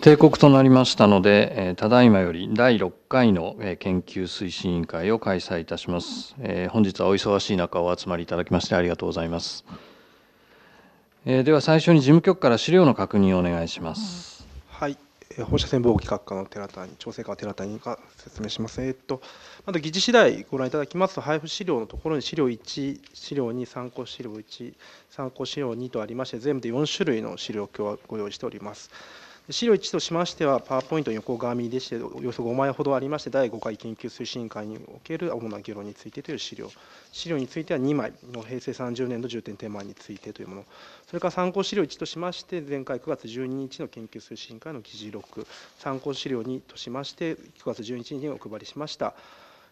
帝国となりましたので、えただいまより第6回の、え研究推進委員会を開催いたします、え本日はお忙しい中お集まりいただきましてありがとうございます、えでは最初に事務局から資料の確認をお願いします、はい放射線防護企画課の寺谷調整課寺谷が説明します。えっと、まだ議事次第ご覧いただきますと、配布資料のところに資料1、資料2、参考資料1、参考資料2とありまして、全部で4種類の資料今日はご用意しております。資料1としましては、パワーポイント横紙でして、およそ5枚ほどありまして、第5回研究推進会における主な議論についてという資料、資料については2枚の平成30年度重点テーマについてというもの、それから参考資料1としまして、前回9月12日の研究推進会の議事録、参考資料2としまして、9月11日にお配りしました。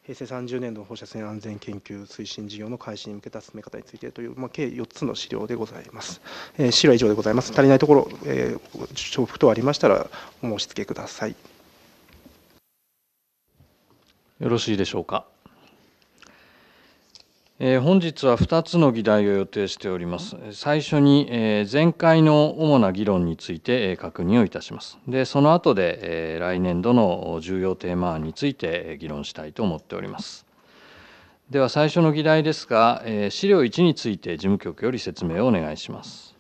平成30年度放射線安全研究推進事業の開始に向けた進め方についてという、まあ、計4つの資料でございます。えー、資料は以上でございます。足りないところ、えー、重複等ありましたらお申し付けください。よろしいでしょうか。え本日は2つの議題を予定しております。最初に、え前回の主な議論について、え確認をいたします。で、その後で、え来年度の重要テーマ案について議論したいと思っております。では最初の議題ですが、え資料1について事務局より説明をお願いします。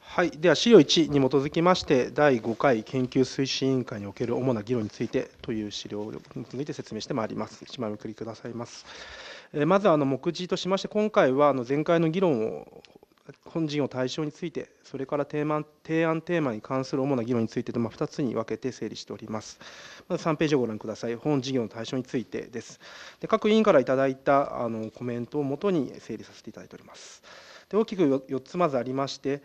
はい、では資料1に基づきまして、第5回研究推進委員会における主な議論についてという資料について説明してまいります。1枚めくりくださいます。まずあの目次としまして今回はあの前回の議論を本陣を対象についてそれから提案提案テーマに関する主な議論についてと、ま2つに分けて整理しておりますまず3ページをご覧ください本事業の対象についてですで各委員からいただいたあのコメントをもとに整理させていただいておりますで大きく4つまずありまして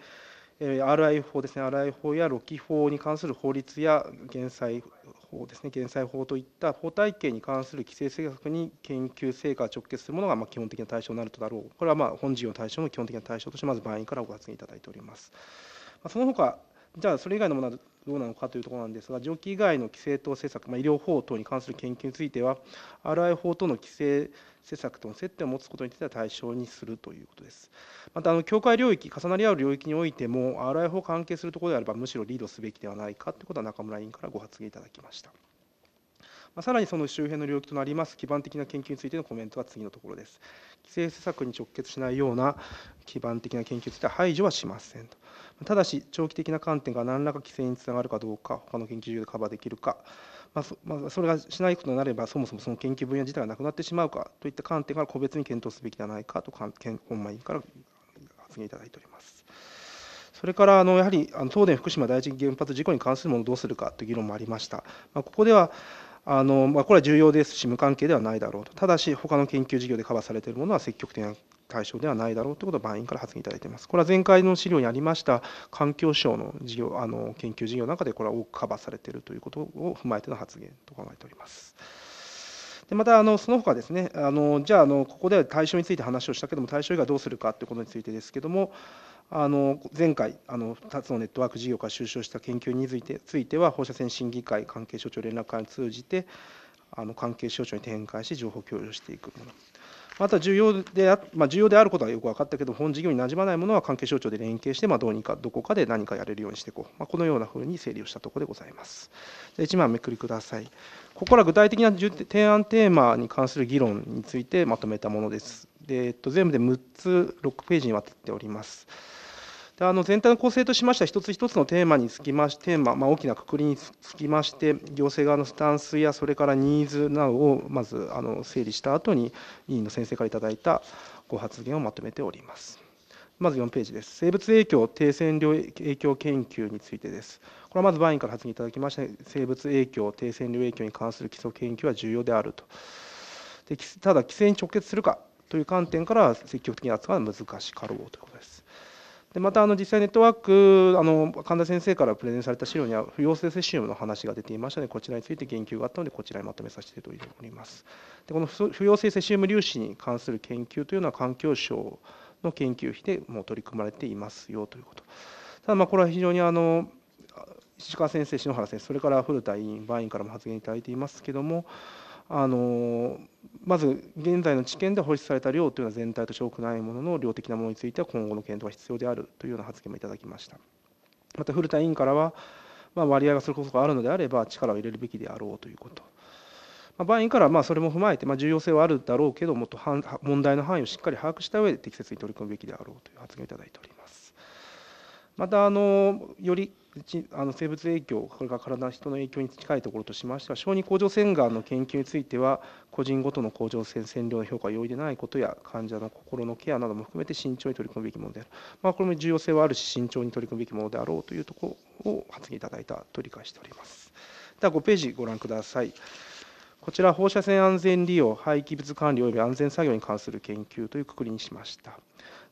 RI 法ですね、RI 法やロキ法に関する法律や減災法ですね、減災法といった法体系に関する規制政策に研究成果が直結するものがま基本的な対象になるとだろう、これはま本事業対象の基本的な対象として、まず場員からご発言いただいております。その他じゃあそれ以外のものはどうなのかというところなんですが蒸気以外の規制等政策、まあ、医療法等に関する研究については RI 法との規制施策との接点を持つことについては対象にするということです。また、あの境界領域、重なり合う領域においても、RI 法関係するところであれば、むしろリードすべきではないかということは中村委員からご発言いただきました。まさらにその周辺の領域となります基盤的な研究についてのコメントは次のところです。規制施策に直結しないような基盤的な研究については排除はしませんと。ただし、長期的な観点が何らか規制につながるかどうか、他の研究所でカバーできるか、まあそまあ、それがしないことになれば、そもそもその研究分野自体がなくなってしまうかといった観点から個別に検討すべきではないかと、本間委員から発言いただいております。それからあのやはり東電福島第一原発事故に関するものをどうするかという議論もありました。まあ、ここではあのまあ、これは重要ですし、無関係ではないだろうと、ただし、他の研究事業でカバーされているものは積極的な対象ではないだろうということを番員から発言いただいています。これは前回の資料にありました環境省の事業あの研究事業の中でこれは多くカバーされているということを踏まえての発言と考えております。でまたあのその他ですねあのじゃああのここでは対象について話をしたけども対象以外どうするかということについてですけどもあの前回あの2つのネットワーク事業から収集した研究についてついては放射線審議会関係省庁連絡会を通じてあの関係省庁に展開し情報共有していくものまた重要であ、まあ、重要であることはよく分かったけど本事業になじまないものは関係省庁で連携して、まあ、どうにかどこかで何かやれるようにしていこう、まあ、このようなふうに整理をしたところでございます1枚めくりくださいここから具体的な提案テーマに関する議論についてまとめたものですで、えっと、全部で6つ6ページにわたっておりますであの全体の構成としましては、一つ一つのテーマにつきまして、テーマ、まあ、大きな括りにつきまして、行政側のスタンスや、それからニーズなどをまずあの整理した後に、委員の先生からいただいたご発言をまとめております。まず4ページです。生物影響、低線量影響研究についてです。これはまずバインから発言いただきまして、生物影響、低線量影響に関する基礎研究は重要であると。でただ、規制に直結するかという観点から積極的に扱うのは難しかろうということです。でまたあの実際ネットワークあの神田先生からプレゼンされた資料には不溶性セシウムの話が出ていましたのでこちらについて言及があったのでこちらにまとめさせていただいております。でこの不溶性セシウム粒子に関する研究というのは環境省の研究費でもう取り組まれていますよということ。ただまあこれは非常にあの石川先生、篠原先生、それから古田委員、バインからも発言いただいていますけども、あのまず現在の知見で放出された量というのは全体として多くないものの量的なものについては今後の検討が必要であるというような発言もいただきましたまた古田委員からは、まあ、割合がそれこそあるのであれば力を入れるべきであろうということ、まあ、場合委員からはまあそれも踏まえてまあ重要性はあるだろうけどもっと問題の範囲をしっかり把握した上で適切に取り組むべきであろうという発言をいただいておりますまたあのよりあの生物影響これが体人の影響に近いところとしましては小児甲状腺がんの研究については個人ごとの甲状腺線量の評価が容易でないことや患者の心のケアなども含めて慎重に取り組むべきものである、まあ、これも重要性はあるし慎重に取り組むべきものであろうというところを発言いただいたと理解しておりますでは5ページご覧くださいこちら放射線安全利用廃棄物管理及び安全作業に関する研究というくくりにしました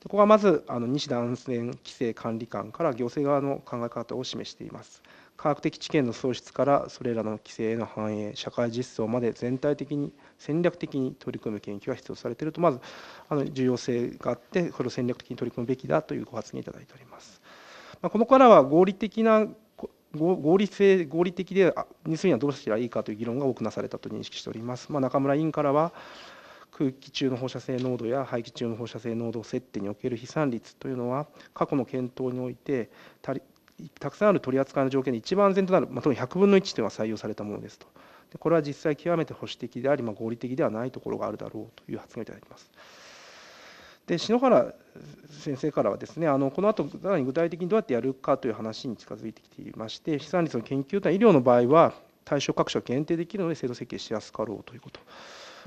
ここはまずあの西断線規制管理官から行政側の考え方を示しています。科学的知見の創出からそれらの規制への反映社会実装まで全体的に戦略的に取り組む研究が必要とされているとまずあの重要性があってこれを戦略的に取り組むべきだというご発言いただいております。まあ、このからは合理的な合理性合理的でにするにはどうしたらいいかという議論が多くなされたと認識しております。まあ、中村委員からは空気中の放射性濃度や排気中の放射性濃度設定における飛散率というのは過去の検討においてたくさんある取り扱いの条件で一番安全となる、まあ、特に100分の1というのは採用されたものですとでこれは実際極めて保守的であり、まあ、合理的ではないところがあるだろうという発言をいただきます。で篠原先生からはですねあのこの後さらに具体的にどうやってやるかという話に近づいてきていまして飛散率の研究というのは医療の場合は対象各社限定できるので制度設計しやすかろうということ。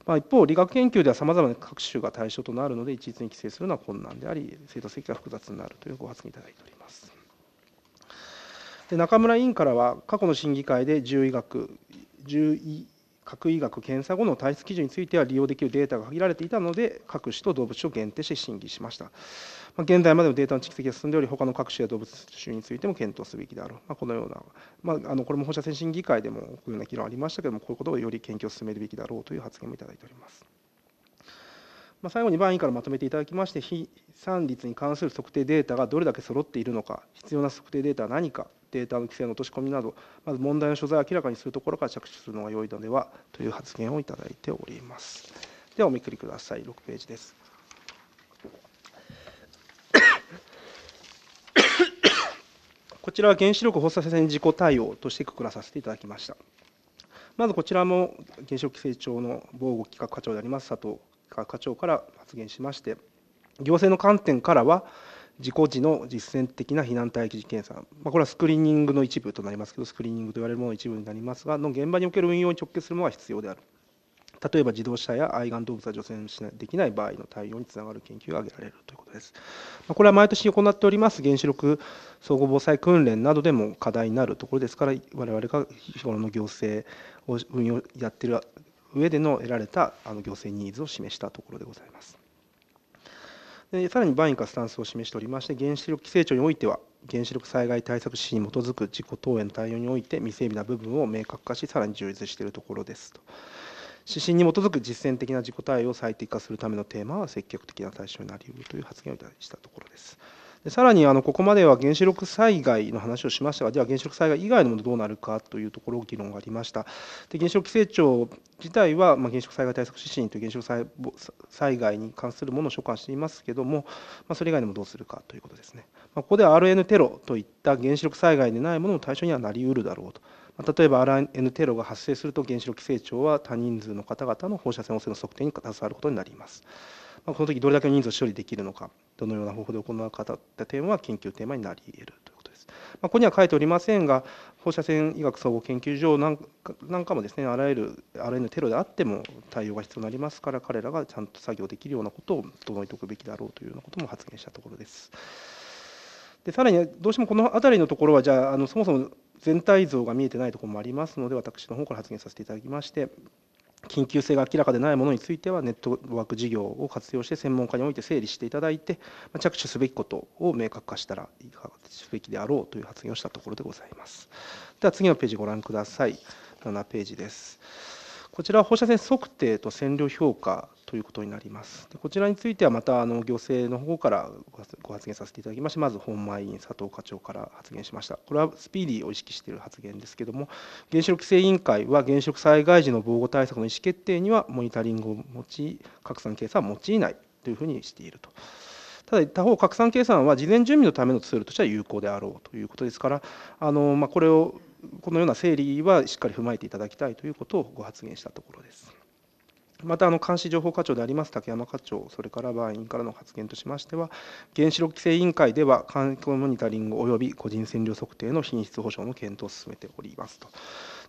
まあ、一方理学研究ではさまざまな各種が対象となるので一律に規制するのは困難であり制度設計が複雑になるというご発言いただいておりますで中村委員からは過去の審議会で獣医学獣医核医学検査後の体質基準については利用できるデータが限られていたので各種と動物種を限定して審議しましたま現在までのデータの蓄積が進んでおり、他の各種や動物種についても検討すべきである、まあ、このような、まあ、あのこれも放射線審議会でもこういうような議論ありましたけれども、こういうことをより研究を進めるべきだろうという発言もいただいております。まあ、最後に番位からまとめていただきまして、非産率に関する測定データがどれだけ揃っているのか、必要な測定データは何か、データの規制の落とし込みなど、まず問題の所在を明らかにするところから着手するのが良いのではという発言をいただいております。では、お見くりください。6ページです。こちらは原子力放射線事故対応としてくくらさせていただきました。まずこちらも原子力規制庁の防護企画課長であります佐藤企画課長から発言しまして、行政の観点からは、事故時の実践的な避難待機検査、まあ、これはスクリーニングの一部となりますけど、スクリーニングと言われるものの一部になりますが、の現場における運用に直結するものは必要である。例えば自動車や愛玩動物は除染できない場合の対応につながる研究が挙げられるということです。これは毎年行っております原子力総合防災訓練などでも課題になるところですから、我々が日頃の行政を運用やってる上での得られたあの行政ニーズを示したところでございます。でさらにバインカスタンスを示しておりまして、原子力規制庁においては、原子力災害対策指針に基づく事故等への対応において未整備な部分を明確化し、さらに充実しているところですと。指針に基づく実践的な自己対応を最適化するためのテーマは積極的な対象になりうるという発言をしたところです。でさらにあのここまでは原子力災害の話をしましたがでは原子力災害以外のものどうなるかというところ議論がありましたで原子力規制庁自体は、まあ、原子力災害対策指針という原子力災害に関するものを所管していますけども、まあ、それ以外にもどうするかということですね、まあ、ここで RN テロといった原子力災害でないものの対象にはなりうるだろうと。例えば RN テロが発生すると原子力規制庁は多人数の方々の放射線汚染の測定に携わることになります。まこの時どれだけの人数を処理できるのかどのような方法で行うかといった点は研究テーマになり得るということです。まここには書いておりませんが放射線医学総合研究所なんかもですねあらゆる RN テロであっても対応が必要になりますから彼らがちゃんと作業できるようなことを整えておくべきだろうというようなことも発言したところです。でさらにどうしてもこの辺りのところはじゃああのそもそも全体像が見えてないところもありますので私の方から発言させていただきまして緊急性が明らかでないものについてはネットワーク事業を活用して専門家において整理していただいて着手すべきことを明確化したらいかがすべきであろうという発言をしたところでございます。では次のページご覧ください。7ページです。こちらは放射線測定と線量評価ということになります。でこちらについてはまたあの行政の方からご発言させていただきまして、まず本前委員、佐藤課長から発言しました。これはスピーディーを意識している発言ですけれども、原子力規制委員会は原子力災害時の防護対策の意思決定にはモニタリングを用い、拡散計算を用いないというふうにしていると。ただ他方、拡散計算は事前準備のためのツールとしては有効であろうということですから、あのまあ、これをこのような整理はしっかり踏まえていただきたいということをご発言したところです。また、あの監視情報課長であります竹山課長、それから場合員からの発言としましては、原子力規制委員会では、環境モニタリング及び個人線量測定の品質保障の検討を進めておりますと。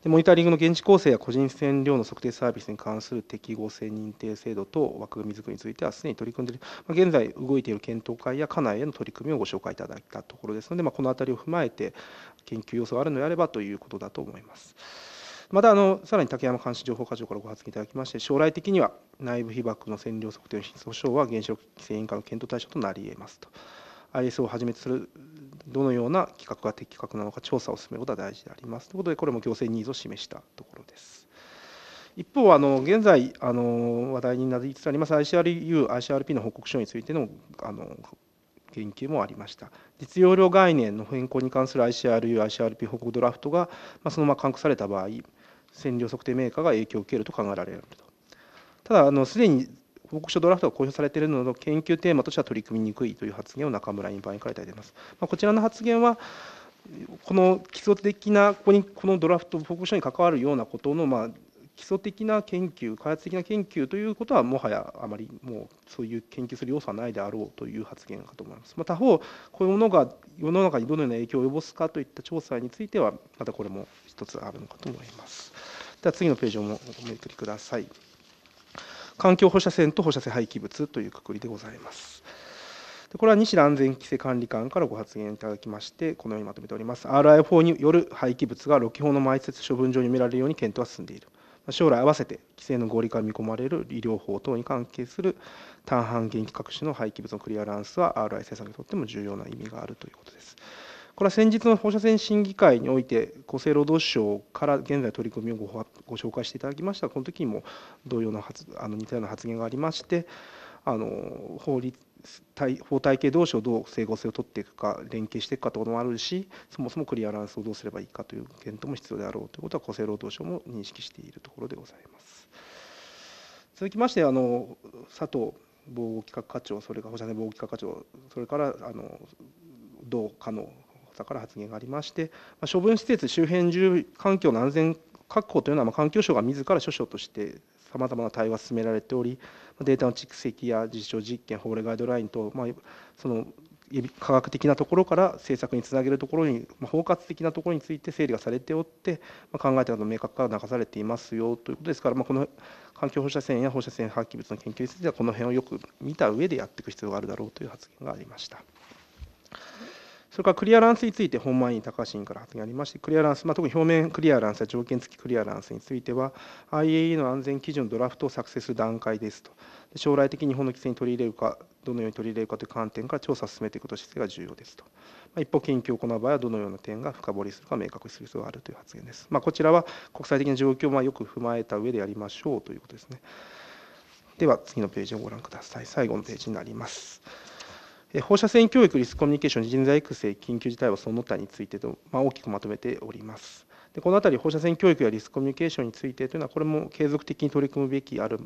でモニタリングの現地構成や個人線量の測定サービスに関する適合性認定制度と枠組みづくりについては、すでに取り組んでいる、ま現在動いている検討会や家内への取り組みをご紹介いただいたところですので、まこの辺りを踏まえて、研究要素があるのであればということだと思います。またあの、さらに竹山監視情報課長からご発言いただきまして、将来的には内部被曝の線量測定の質保障は原子力規制委員会の検討対象となり得ますと。IS o をはじめとするどのような規格が的確なのか調査を進めることが大事でありますということで、これも行政ニーズを示したところです。一方、あの現在あの話題になりつつあります ICRU、ICRP の報告書についてのあの研究もありました実用量概念の変更に関する ICRU、ICRP 報告ドラフトが、まあ、そのまま勧告された場合線量測定メーカーが影響を受けると考えられるとただあのすでに報告書ドラフトが公表されているのの研究テーマとしては取り組みにくいという発言を中村委員会からいいています、まあ、こちらの発言はこの基礎的なここにこのドラフト報告書に関わるようなことのまあ基礎的な研究開発的な研究ということはもはやあまりもうそういう研究する要素はないであろうという発言かと思います、まあ、他方こういうものが世の中にどのような影響を及ぼすかといった調査についてはまたこれも一つあるのかと思いますでは次のページをおめくりください環境放射線と放射線廃棄物というくくりでございますこれは西田安全規制管理官からご発言いただきまして、このようにまとめております。RI4 による廃棄物が6基法の埋設処分場に埋められるように検討は進んでいる。将来合わせて規制の合理化が見込まれる医療法等に関係する単半元気各子の廃棄物のクリアランスは RI 政策にとっても重要な意味があるということです。これは先日の放射線審議会において厚生労働省から現在取り組みをごご紹介していただきましたこの時にも同様の発あの似たような発言がありましてあの法律法体系同士をどう整合性を取っていくか連携していくかということもあるしそもそもクリアランスをどうすればいいかという検討も必要であろうということは厚生労働省も認識しているところでございます。続きましてあの佐藤防護企画課長それから保釈防護企画課長それからあの同課の佐から発言がありまして、ま処分施設周辺住環境の安全確保というのは、ま環境省が自ら諸省としてさまざまな対話が進められておりデータの蓄積や実証実験法令ガイドラインと、まあ、その科学的なところから政策につなげるところに、まあ、包括的なところについて整理がされておって、まあ、考えたの明確化が流されていますよということですから、まあ、この環境放射線や放射線廃棄物の研究についてはこの辺をよく見た上でやっていく必要があるだろうという発言がありました。それからクリアランスについて本委員、高橋委員から発言ありまして、クリアランス、まあ、特に表面クリアランスや条件付きクリアランスについては、IAE a の安全基準ドラフトを作成する段階ですと、将来的に日本の規制に取り入れるか、どのように取り入れるかという観点から調査を進めていくとい姿勢が重要ですと、ま一方、研究を行う場合は、どのような点が深掘りするか明確にする必要があるという発言です。まあ、こちらは国際的な状況をよく踏まえた上でやりましょうということですね。では、次のページをご覧ください。最後のページになります。放射線教育、リスクコミュニケーション、人材育成、緊急事態はその他についてと、まあ、大きくまとめております。でこのあたり、放射線教育やリスクコミュニケーションについてというのは、これも継続的に取り組むべきある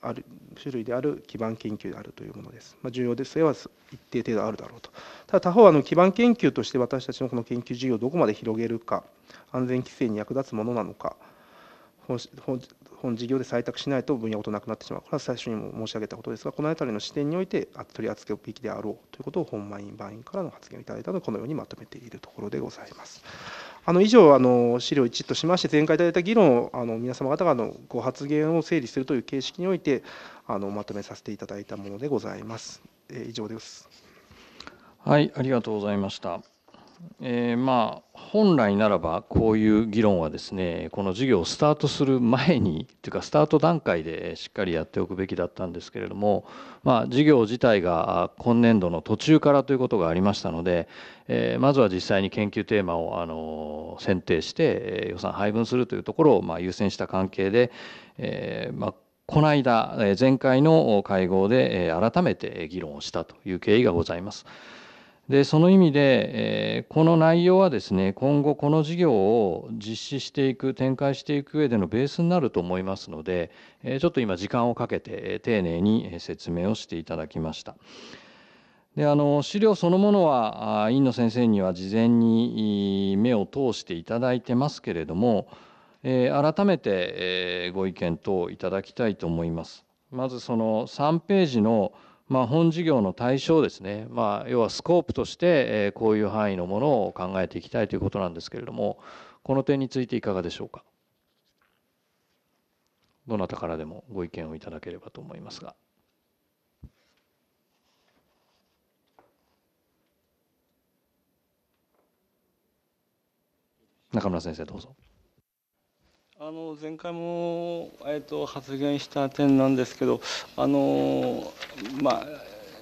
ある種類である基盤研究であるというものです。まあ、重要ですは一定程度あるだろうと。ただ他方あの基盤研究として私たちのこの研究事業をどこまで広げるか安全規制に役立つものなのか本本事業で採択しないと分野ごとなくなってしまうこれは最初にも申し上げたことですがこの辺りの視点において取り扱うべきであろうということを本満員番員からの発言をいただいたのでこのようにまとめているところでございます。あの以上あの資料1としまして前回いただいた議論をあの皆様方がのご発言を整理するという形式においてあのまとめさせていただいたものでございます。え以上です。はい、ありがとうございました。えー、まあ本来ならばこういう議論はですねこの事業をスタートする前にというかスタート段階でしっかりやっておくべきだったんですけれども、まあ、事業自体が今年度の途中からということがありましたので、えまずは実際に研究テーマをあの選定して予算配分するというところをま優先した関係で、えまあこの間前回の会合で改めて議論をしたという経緯がございます。でその意味で、えー、この内容はですね今後この事業を実施していく展開していく上でのベースになると思いますので、えー、ちょっと今時間をかけて丁寧に説明をしていただきました。であの資料そのものは院野先生には事前に目を通していただいてますけれども、えー、改めて、えー、ご意見等いただきたいと思います。まずその3ページの「まあ、本事業の対象ですね、まあ、要はスコープとしてこういう範囲のものを考えていきたいということなんですけれどもこの点についていかがでしょうかどなたからでもご意見をいただければと思いますが。中村先生どうぞ。あの前回も、えー、と発言した点なんですけどあのま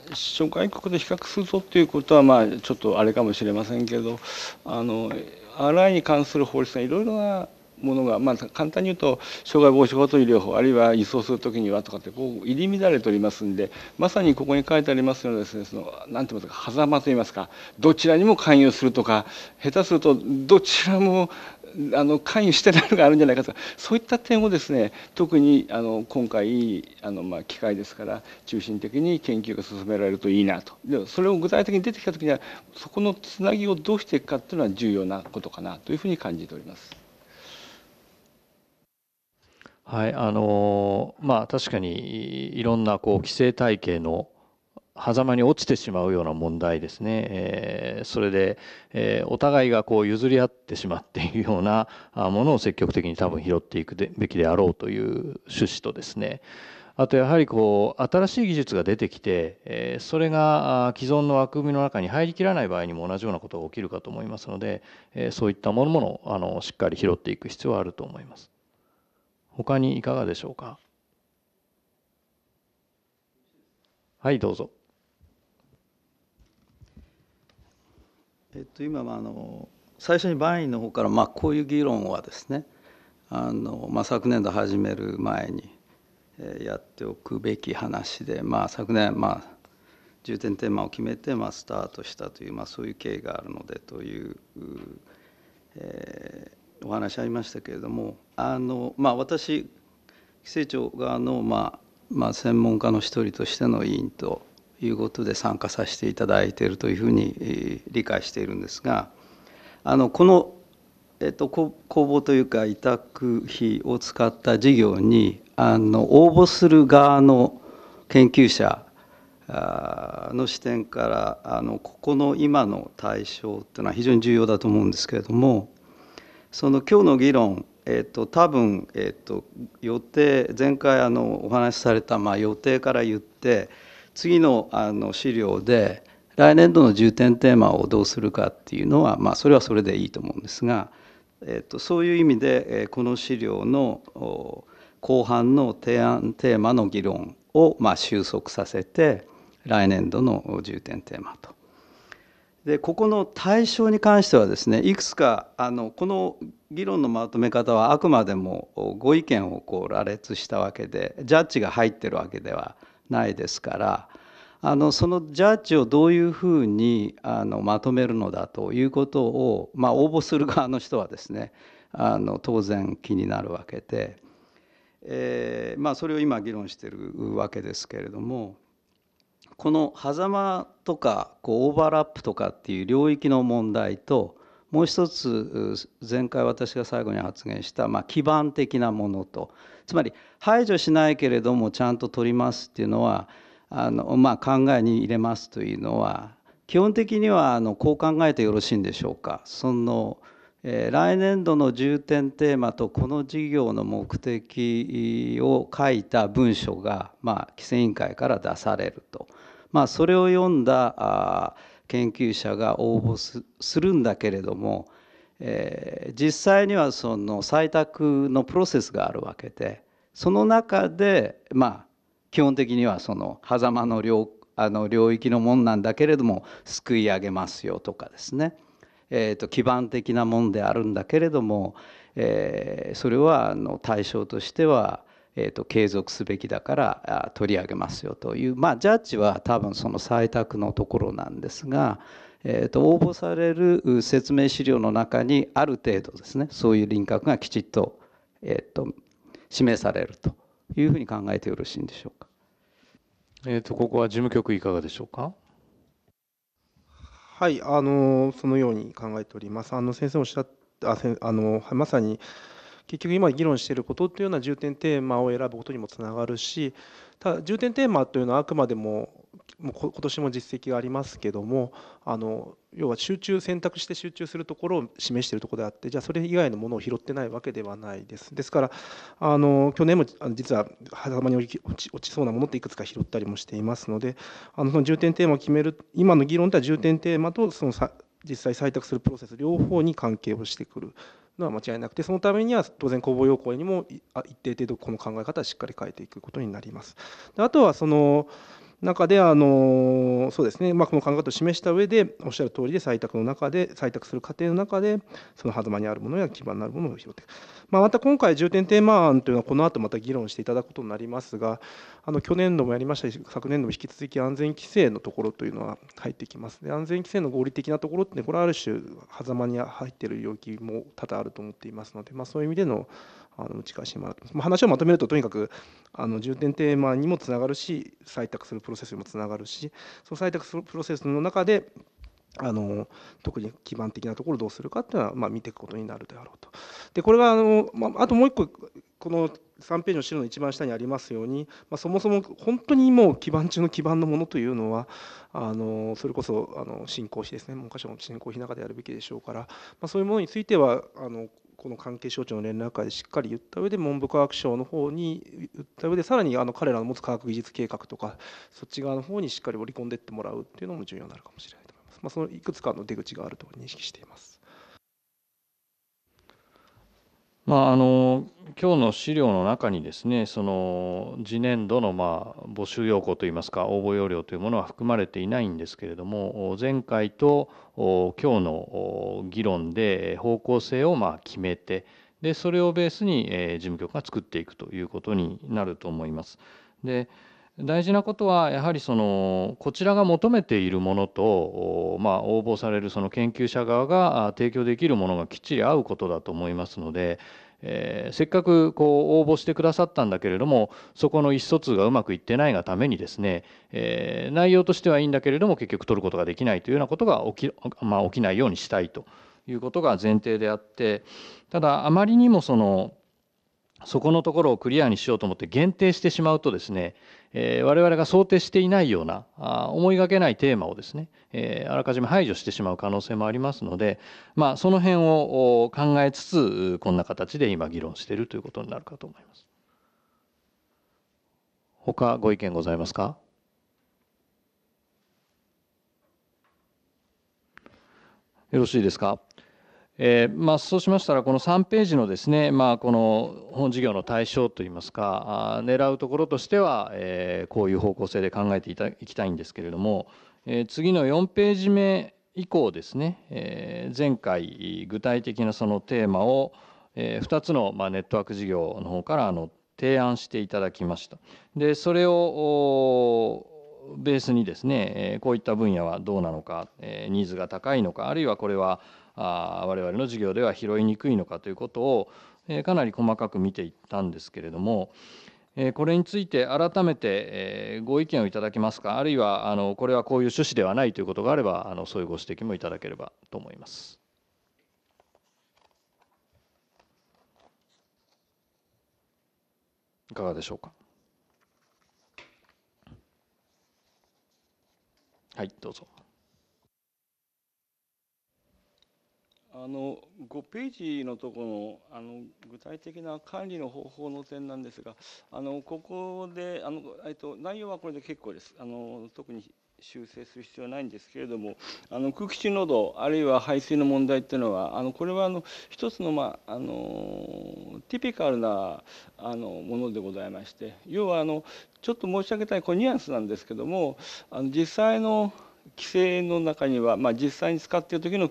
あ諸外国で比較するとっていうことはまあちょっとあれかもしれませんけどあの RI に関する法律がいろいろなものが、まあ、簡単に言うと障害防止法と医療法あるいは輸送する時にはとかってこう入り乱れておりますんでまさにここに書いてありますようなですねその何て言いますか狭間と言いますかどちらにも勧誘するとか下手するとどちらもあの関与してないのがあるんじゃないかとかそういった点をですね特にあの今回あの、まあ、機会ですから中心的に研究が進められるといいなとでそれを具体的に出てきた時にはそこのつなぎをどうしていくかっていうのは重要なことかなというふうに感じております。はいあのまあ、確かにいろんなこう規制体系の狭間に落ちてしまうような問題ですね、えー、それで、えー、お互いがこう譲り合ってしまっているようなものを積極的に多分拾っていくべきであろうという趣旨とですねあとやはりこう新しい技術が出てきて、えそれが既存の枠組みの中に入りきらない場合にも同じようなことが起きるかと思いますので、えそういったものもあのしっかり拾っていく必要はあると思います。他にいかがでしょうかはいどうぞ。えっと、今あの最初にバインの方から、まあ、こういう議論はですねあの、まあ、昨年度始める前に、えやっておくべき話で、まあ、昨年、まあ、重点テーマを決めて、まあ、スタートしたという、まあ、そういう経緯があるのでという、えー、お話ありましたけれどもあの、まあ、私規制庁側の、まあまあ、専門家の一人としての委員ということで参加させていただいているというふうに理解しているんですがあのこの、えっと、公募というか委託費を使った事業にあの応募する側の研究者の視点からあのここの今の対象っていうのは非常に重要だと思うんですけれどもその今日の議論えっと、多分、えっと、と予定前回あのお話しされた、まあ、予定から言って次のあの資料で来年度の重点テーマをどうするかっていうのは、まあ、それはそれでいいと思うんですが、えー、とそういう意味で、えこの資料の後半の提案テーマの議論を、まあ、収束させて来年度の重点テーマと。でここの対象に関してはですねいくつかあのこの議論のまとめ方はあくまでもご意見をこう羅列したわけでジャッジが入ってるわけではないないですからあのそのジャッジをどういうふうにあのまとめるのだということを、まあ、応募する側の人はですねあの当然気になるわけで、えーまあ、それを今議論しているわけですけれどもこの狭間とかこうオーバーラップとかっていう領域の問題ともう一つ前回私が最後に発言した、まあ、基盤的なものとつまり排除しないけれどもちゃんと取りますっていうのはあの、まあ、考えに入れますというのは基本的にはあのこう考えてよろしいんでしょうか。そのえー、来年度の重点テーマとこの事業の目的を書いた文書が、まあ、規制委員会から出されると、まあ、それを読んだ研究者が応募するんだけれどもえー、実際にはその採択のプロセスがあるわけでその中でまあ基本的にはその狭間の領あの領域のもんなんだけれどもすくい上げますよとかですね、えーと、基盤的なもんであるんだけれども、えー、それはあの対象としては、えーと、と継続すべきだから取り上げますよというまあジャッジは多分その採択のところなんですが。えーと、応募される説明資料の中にある程度ですねそういう輪郭がきちっと,、えーと、示されるというふうに考えてよろしいんでしょうか。えーと、ここは事務局いかがでしょうか。はい、あのそのように考えております。あの先生おっしゃっああのまさに結局今議論していることっていうような重点テーマを選ぶことにもつながるしただ重点テーマというのはあくまでももう今年も実績がありますけどもあの要は集中選択して集中するところを示しているところであってじゃあそれ以外のものを拾ってないわけではないですですからあの去年も実は狭間に落ち落ちそうなものっていくつか拾ったりもしていますのであのその重点テーマを決める今の議論では重点テーマとその実際採択するプロセス両方に関係をしてくるのは間違いなくてそのためには当然公募要項にも一定程度この考え方はしっかり変えていくことになります。であとはその中であのそうですね、まあ、この考え方を示した上でおっしゃる通りで採択の中で採択する過程の中でその狭間にあるものや基盤になるものを拾っていく、まあ、また今回重点テーマ案というのはこの後また議論していただくことになりますがあの去年度もやりましたし昨年度も引き続き安全規制のところというのは入ってきますで安全規制の合理的なところってこれはある種狭間に入っている領域も多々あると思っていますので、まあ、そういう意味でのあの打ち返してもらまあ、話をまとめるととにかくあの重点テーマにもつながるし採択するプロセスにもつながるしその採択するプロセスの中であの特に基盤的なところをどうするかっていうのは、まあ、見ていくことになるであろうと。でこれはあの、まあ、あともう一個この3ページの資料の一番下にありますように、まあ、そもそも本当にもう基盤中の基盤のものというのはあのそれこそあの進行費ですね文科省の進行費の中でやるべきでしょうから、まあ、そういうものについてはあのこの関係省庁の連絡会でしっかり言った上で文部科学省の方に言った上でさらにあの彼らの持つ科学技術計画とかそっち側の方にしっかり織り込んでってもらうっていうのも重要になるかもしれないと思います。まあ、そのいくつかの出口があると認識しています。まあ、あの今日の資料の中にですねその次年度のまあ募集要項といいますか応募要領というものは含まれていないんですけれども前回と今日の議論で方向性をまあ決めてでそれをベースに事務局が作っていくということになると思います。で大事なことはやはりそのこちらが求めているものと、まあ、応募されるその研究者側が提供できるものがきっちり合うことだと思いますので、えー、せっかくこう応募してくださったんだけれどもそこの意思疎通がうまくいってないがためにですね、えー、内容としてはいいんだけれども結局取ることができないというようなことが起き,、まあ、起きないようにしたいということが前提であってただあまりにもそのそこのところをクリアにしようと思って限定してしまうとですね、えー、我々が想定していないようなあ思いがけないテーマをですね、えー、あらかじめ排除してしまう可能性もありますので、まあ、その辺を考えつつこんな形で今議論しているということになるかと思います。他ご意見ございますかよろしいですかえーまあ、そうしましたらこの3ページのですね、まあ、この本事業の対象といいますかあ狙うところとしては、えー、こういう方向性で考えていたいきたいんですけれども、えー、次の4ページ目以降ですね、えー、前回具体的なそのテーマを、えー、2つの、まあ、ネットワーク事業の方からあの提案していただきました。でそれをベースにですねえこういった分野はどうなのかえニーズが高いのかあるいはこれはあ我々の授業では拾いにくいのかということを、えかなり細かく見ていったんですけれども、えこれについて改めて、えご意見をいただけますかあるいはあのこれはこういう趣旨ではないということがあればあのそういうご指摘もいただければと思います。いかがでしょうか。はい、どうぞ。あの5ページのところのあの具体的な管理の方法の点なんですがあのここであの、えっと、内容はこれで結構ですあの特に修正する必要はないんですけれどもあの空気中濃度あるいは排水の問題っていうのはあのこれはあの一つの,、まあ、のティピカルなあのものでございまして要はあのちょっと申し上げたいこれニュアンスなんですけどもあの実際の規制の中には、まあ、実際に使っている時の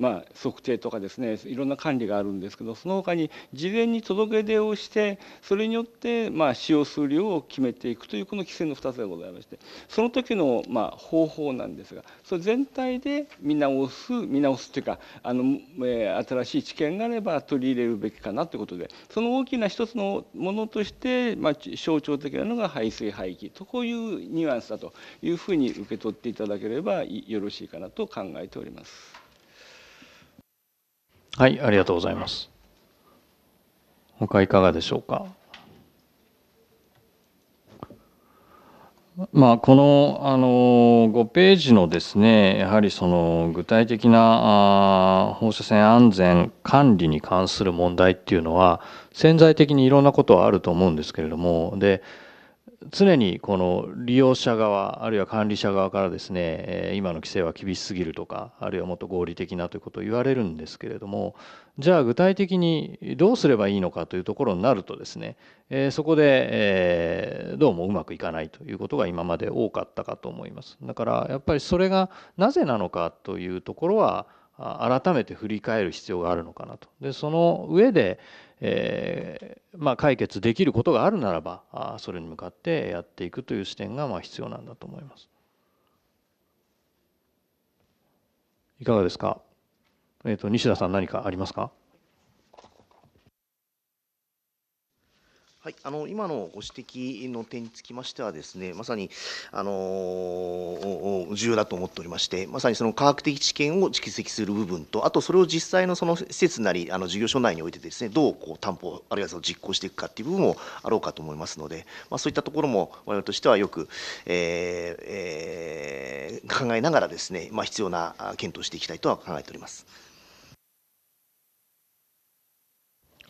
まあ、測定とかですねいろんな管理があるんですけどその他に事前に届け出をしてそれによって、まあ、使用する量を決めていくというこの規制の2つでございましてその時の、まあ、方法なんですがそれ全体で見直す見直すというかあの、えー、新しい知見があれば取り入れるべきかなということでその大きな一つのものとして、まあ、象徴的なのが排水排気とこういうニュアンスだというふうに受け取っていただければよろしいかなと考えております。はい、ありがとうございます。他いかがでしょうか。まあ、このあの5ページのですねやはりその具体的な放射線安全管理に関する問題っていうのは潜在的にいろんなことはあると思うんですけれどもで常にこの利用者側あるいは管理者側からですね今の規制は厳しすぎるとかあるいはもっと合理的なということを言われるんですけれどもじゃあ具体的にどうすればいいのかというところになるとですねそこでどうもうまくいかないということが今まで多かったかと思います。だからやっぱりそれがなぜなのかというところは改めて振り返る必要があるのかなと。でその上でえー、まあ、解決できることがあるならばあそれに向かってやっていくという視点がまあ必要なんだと思います。いかがですか、えーと、と西田さん何かありますかはい、あの今のご指摘の点につきましてはですね、まさにあのー、重要だと思っておりまして、まさにその科学的知見を蓄積する部分と、あとそれを実際のその施設なりあの事業所内においてですね、どうこう担保あるいはその実行していくかっていう部分もあろうかと思いますので、まあ、そういったところも我々としてはよく、えーえー、考えながらですね、まあ、必要な検討していきたいとは考えております。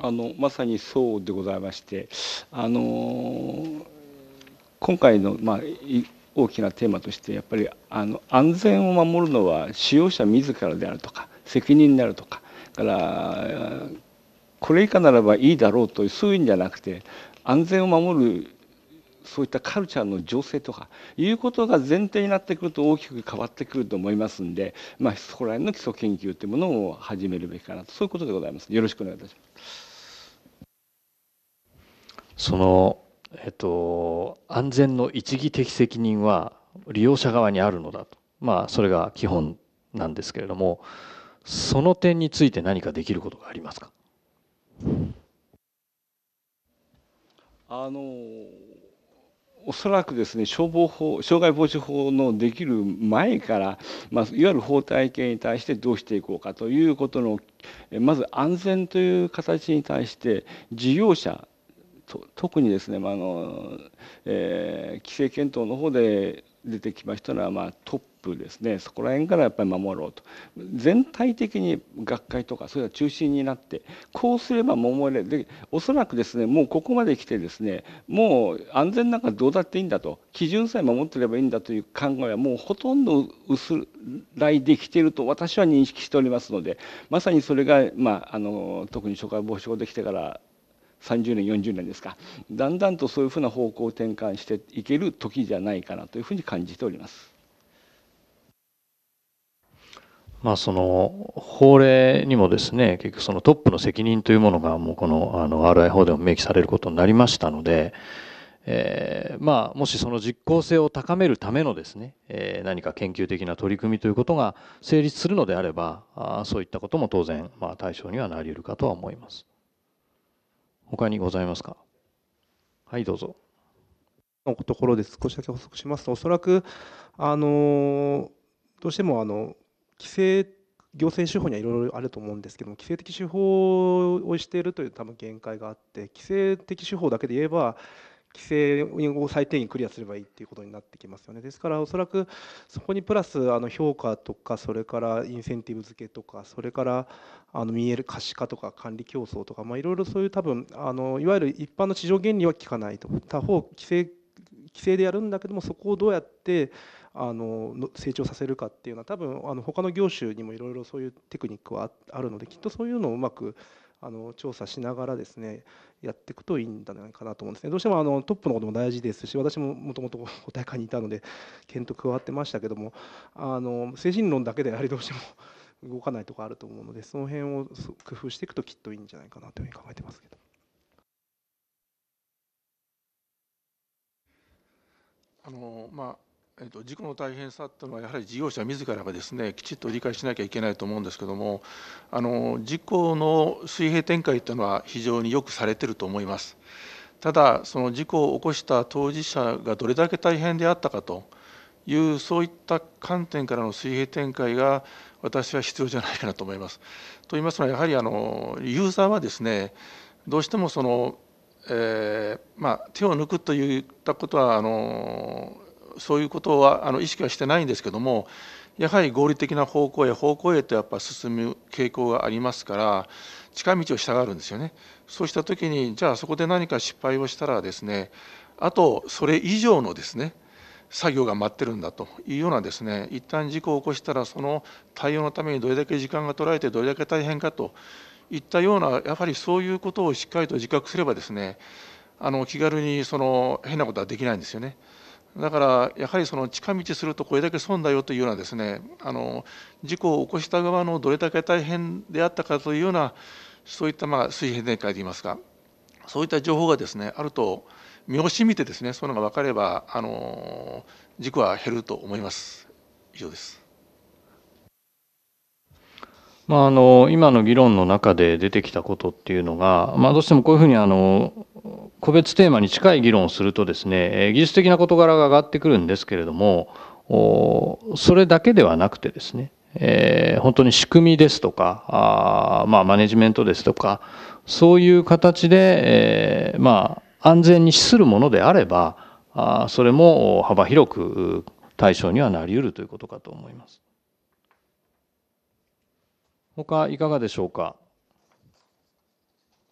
あのまさにそうでございましてあの今回の、まあ、大きなテーマとしてやっぱりあの安全を守るのは使用者自らであるとか責任であるとかからこれ以下ならばいいだろうというそういうんじゃなくて安全を守るそういったカルチャーの情勢とかいうことが前提になってくると大きく変わってくると思いますんで、まあ、そこら辺の基礎研究というものを始めるべきかなとそういうことでございます。よろしくお願いいたします。その、えっと、安全の一義的責任は利用者側にあるのだと、まあ、それが基本なんですけれどもその点について何かできることがありますかあのおそらくですね消防法障害防止法のできる前から、まあ、いわゆる法体系に対してどうしていこうかということのまず安全という形に対して事業者特にですね、まあのえー、規制検討の方で出てきましたのは、まあ、トップですねそこら辺からやっぱり守ろうと全体的に学会とかそういうのは中心になってこうすれば守れでおそらくですねもうここまで来てですねもう安全なんかどうだっていいんだと基準さえ守ってればいいんだという考えはもうほとんど薄らいできていると私は認識しておりますのでまさにそれが、まあ、あの特に初回防止法できてから30年40年ですかだんだんとそういうふうな方向転換していける時じゃないかなというふうに感じております。まあ、その法令にもですね結局そのトップの責任というものがもうこのあの RI 法でも明記されることになりましたので、えまあもしその実効性を高めるためのですね、え何か研究的な取り組みということが成立するのであればあそういったことも当然まあ対象にはなり得るかとは思います。他にございますか。はい、どうぞ。のところで少しだけ補足しますと、おそらく、あのどうしてもあの規制、行政手法にはいろいろあると思うんですけども、規制的手法をしているという多分限界があって、規制的手法だけで言えば、規制を最低限クリアすればいいっていうことになってきますよね。ですからおそらくそこにプラスあの評価とかそれからインセンティブ付けとかそれからあの見える可視化とか管理競争とかまあいろいろそういう多分あのいわゆる一般の市場原理は効かないと他方規制規制でやるんだけどもそこをどうやってあの成長させるかっていうのは多分あの他の業種にもいろいろそういうテクニックはあるのできっとそういうのをうまくあの調査しながらですねやっていくといいんじゃないかなと思うんですねどうしてもあのトップのことも大事ですし私ももともと大会にいたので検討加わってましたけどもあの精神論だけでやはりどうしても 動かないところあると思うのでその辺を工夫していくときっといいんじゃないかなというふうに考えてますけど。あのまあえっと、事故の大変さというのは、やはり事業者自らがですねきちっと理解しなきゃいけないと思うんですけども、あの事故の水平展開というのは、非常によくされてると思います。ただ、その事故を起こした当事者がどれだけ大変であったかという、そういった観点からの水平展開が、私は必要じゃないかなと思います。と言いますのは、やはりあのユーザーはですね、どうしてもその、えーまあ、手を抜くといったことはあのそういうことはあの意識はしてないんですけどもやはり合理的な方向へ方向へとやっぱ進む傾向がありますから近道をしたるんですよねそうした時にじゃあそこで何か失敗をしたらですねあとそれ以上のですね作業が待ってるんだというようなですね一旦事故を起こしたらその対応のためにどれだけ時間が取られてどれだけ大変かといったようなやはりそういうことをしっかりと自覚すればですねあの気軽にその変なことはできないんですよね。だからやはりその近道するとこれだけ損だよというようなですねあの事故を起こした側のどれだけ大変であったかというようなそういったまあ水平展開といいますかそういった情報がですねあると見惜しみてですねそういうのが分かればあの事故は減ると思います。以上ですまあ、あの今の議論の中で出てきたことっていうのが、まあ、どうしてもこういうふうにあの個別テーマに近い議論をするとですね技術的な事柄が上がってくるんですけれどもそれだけではなくてですね、えー、本当に仕組みですとかあ、まあ、マネジメントですとかそういう形で、えー、まあ、安全に資するものであればあそれも幅広く対象にはなりうるということかと思います。他いかがでしょうか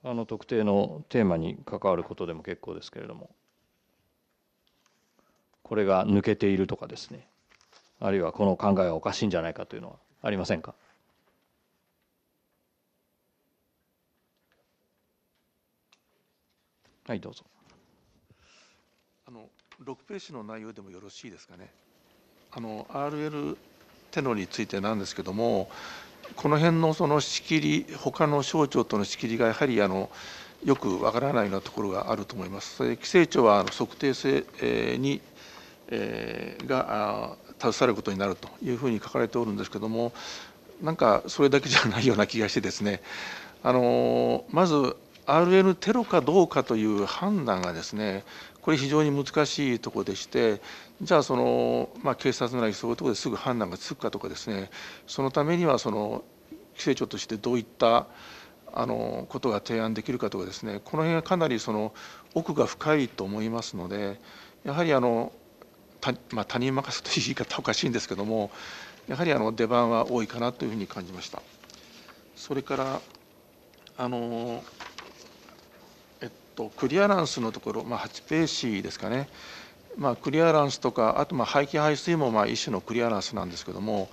あの特定のテーマに関わることでも結構ですけれどもこれが抜けているとかですねあるいはこの考えはおかしいんじゃないかというのはありませんかはいどうぞあの6ページの内容でもよろしいですかねあの RL テロについてなんですけどもこの辺のその仕切り他の省庁との仕切りがやはりあのよくわからないようなところがあると思います。規制庁は測定性に、えー、が携わることになるというふうに書かれておるんですけどもなんかそれだけじゃないような気がしてですねあのまず RN テロかどうかという判断がですねこれ非常に難しいとこでしてじゃあその、まあ、警察なりそういうとこですぐ判断がつくかとかですねそのためにはその規制庁としてどういったあのことが提案できるかとかですねこの辺はかなりその奥が深いと思いますのでやはりあのた、まあ、他人任せという言い方おかしいんですけどもやはりあの出番は多いかなというふうに感じました。それからあのとクリアランスのところ、まあ、8ページですかね、まあ、クリアランスとかあとまあ排気排水もまあ一種のクリアランスなんですけども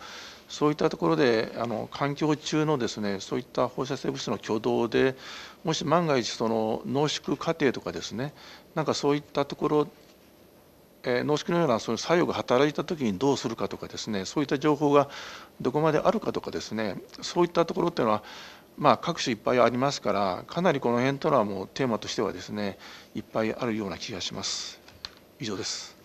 そういったところであの環境中のですねそういった放射性物質の挙動でもし万が一その濃縮過程とかですねなんかそういったところえ濃縮のようなその作用が働いた時にどうするかとかですねそういった情報がどこまであるかとかですねそういったところっていうのはまあ、各種いっぱいありますからかなりこの辺とのはもうテーマとしてはですねいっぱいあるような気がします。以上です。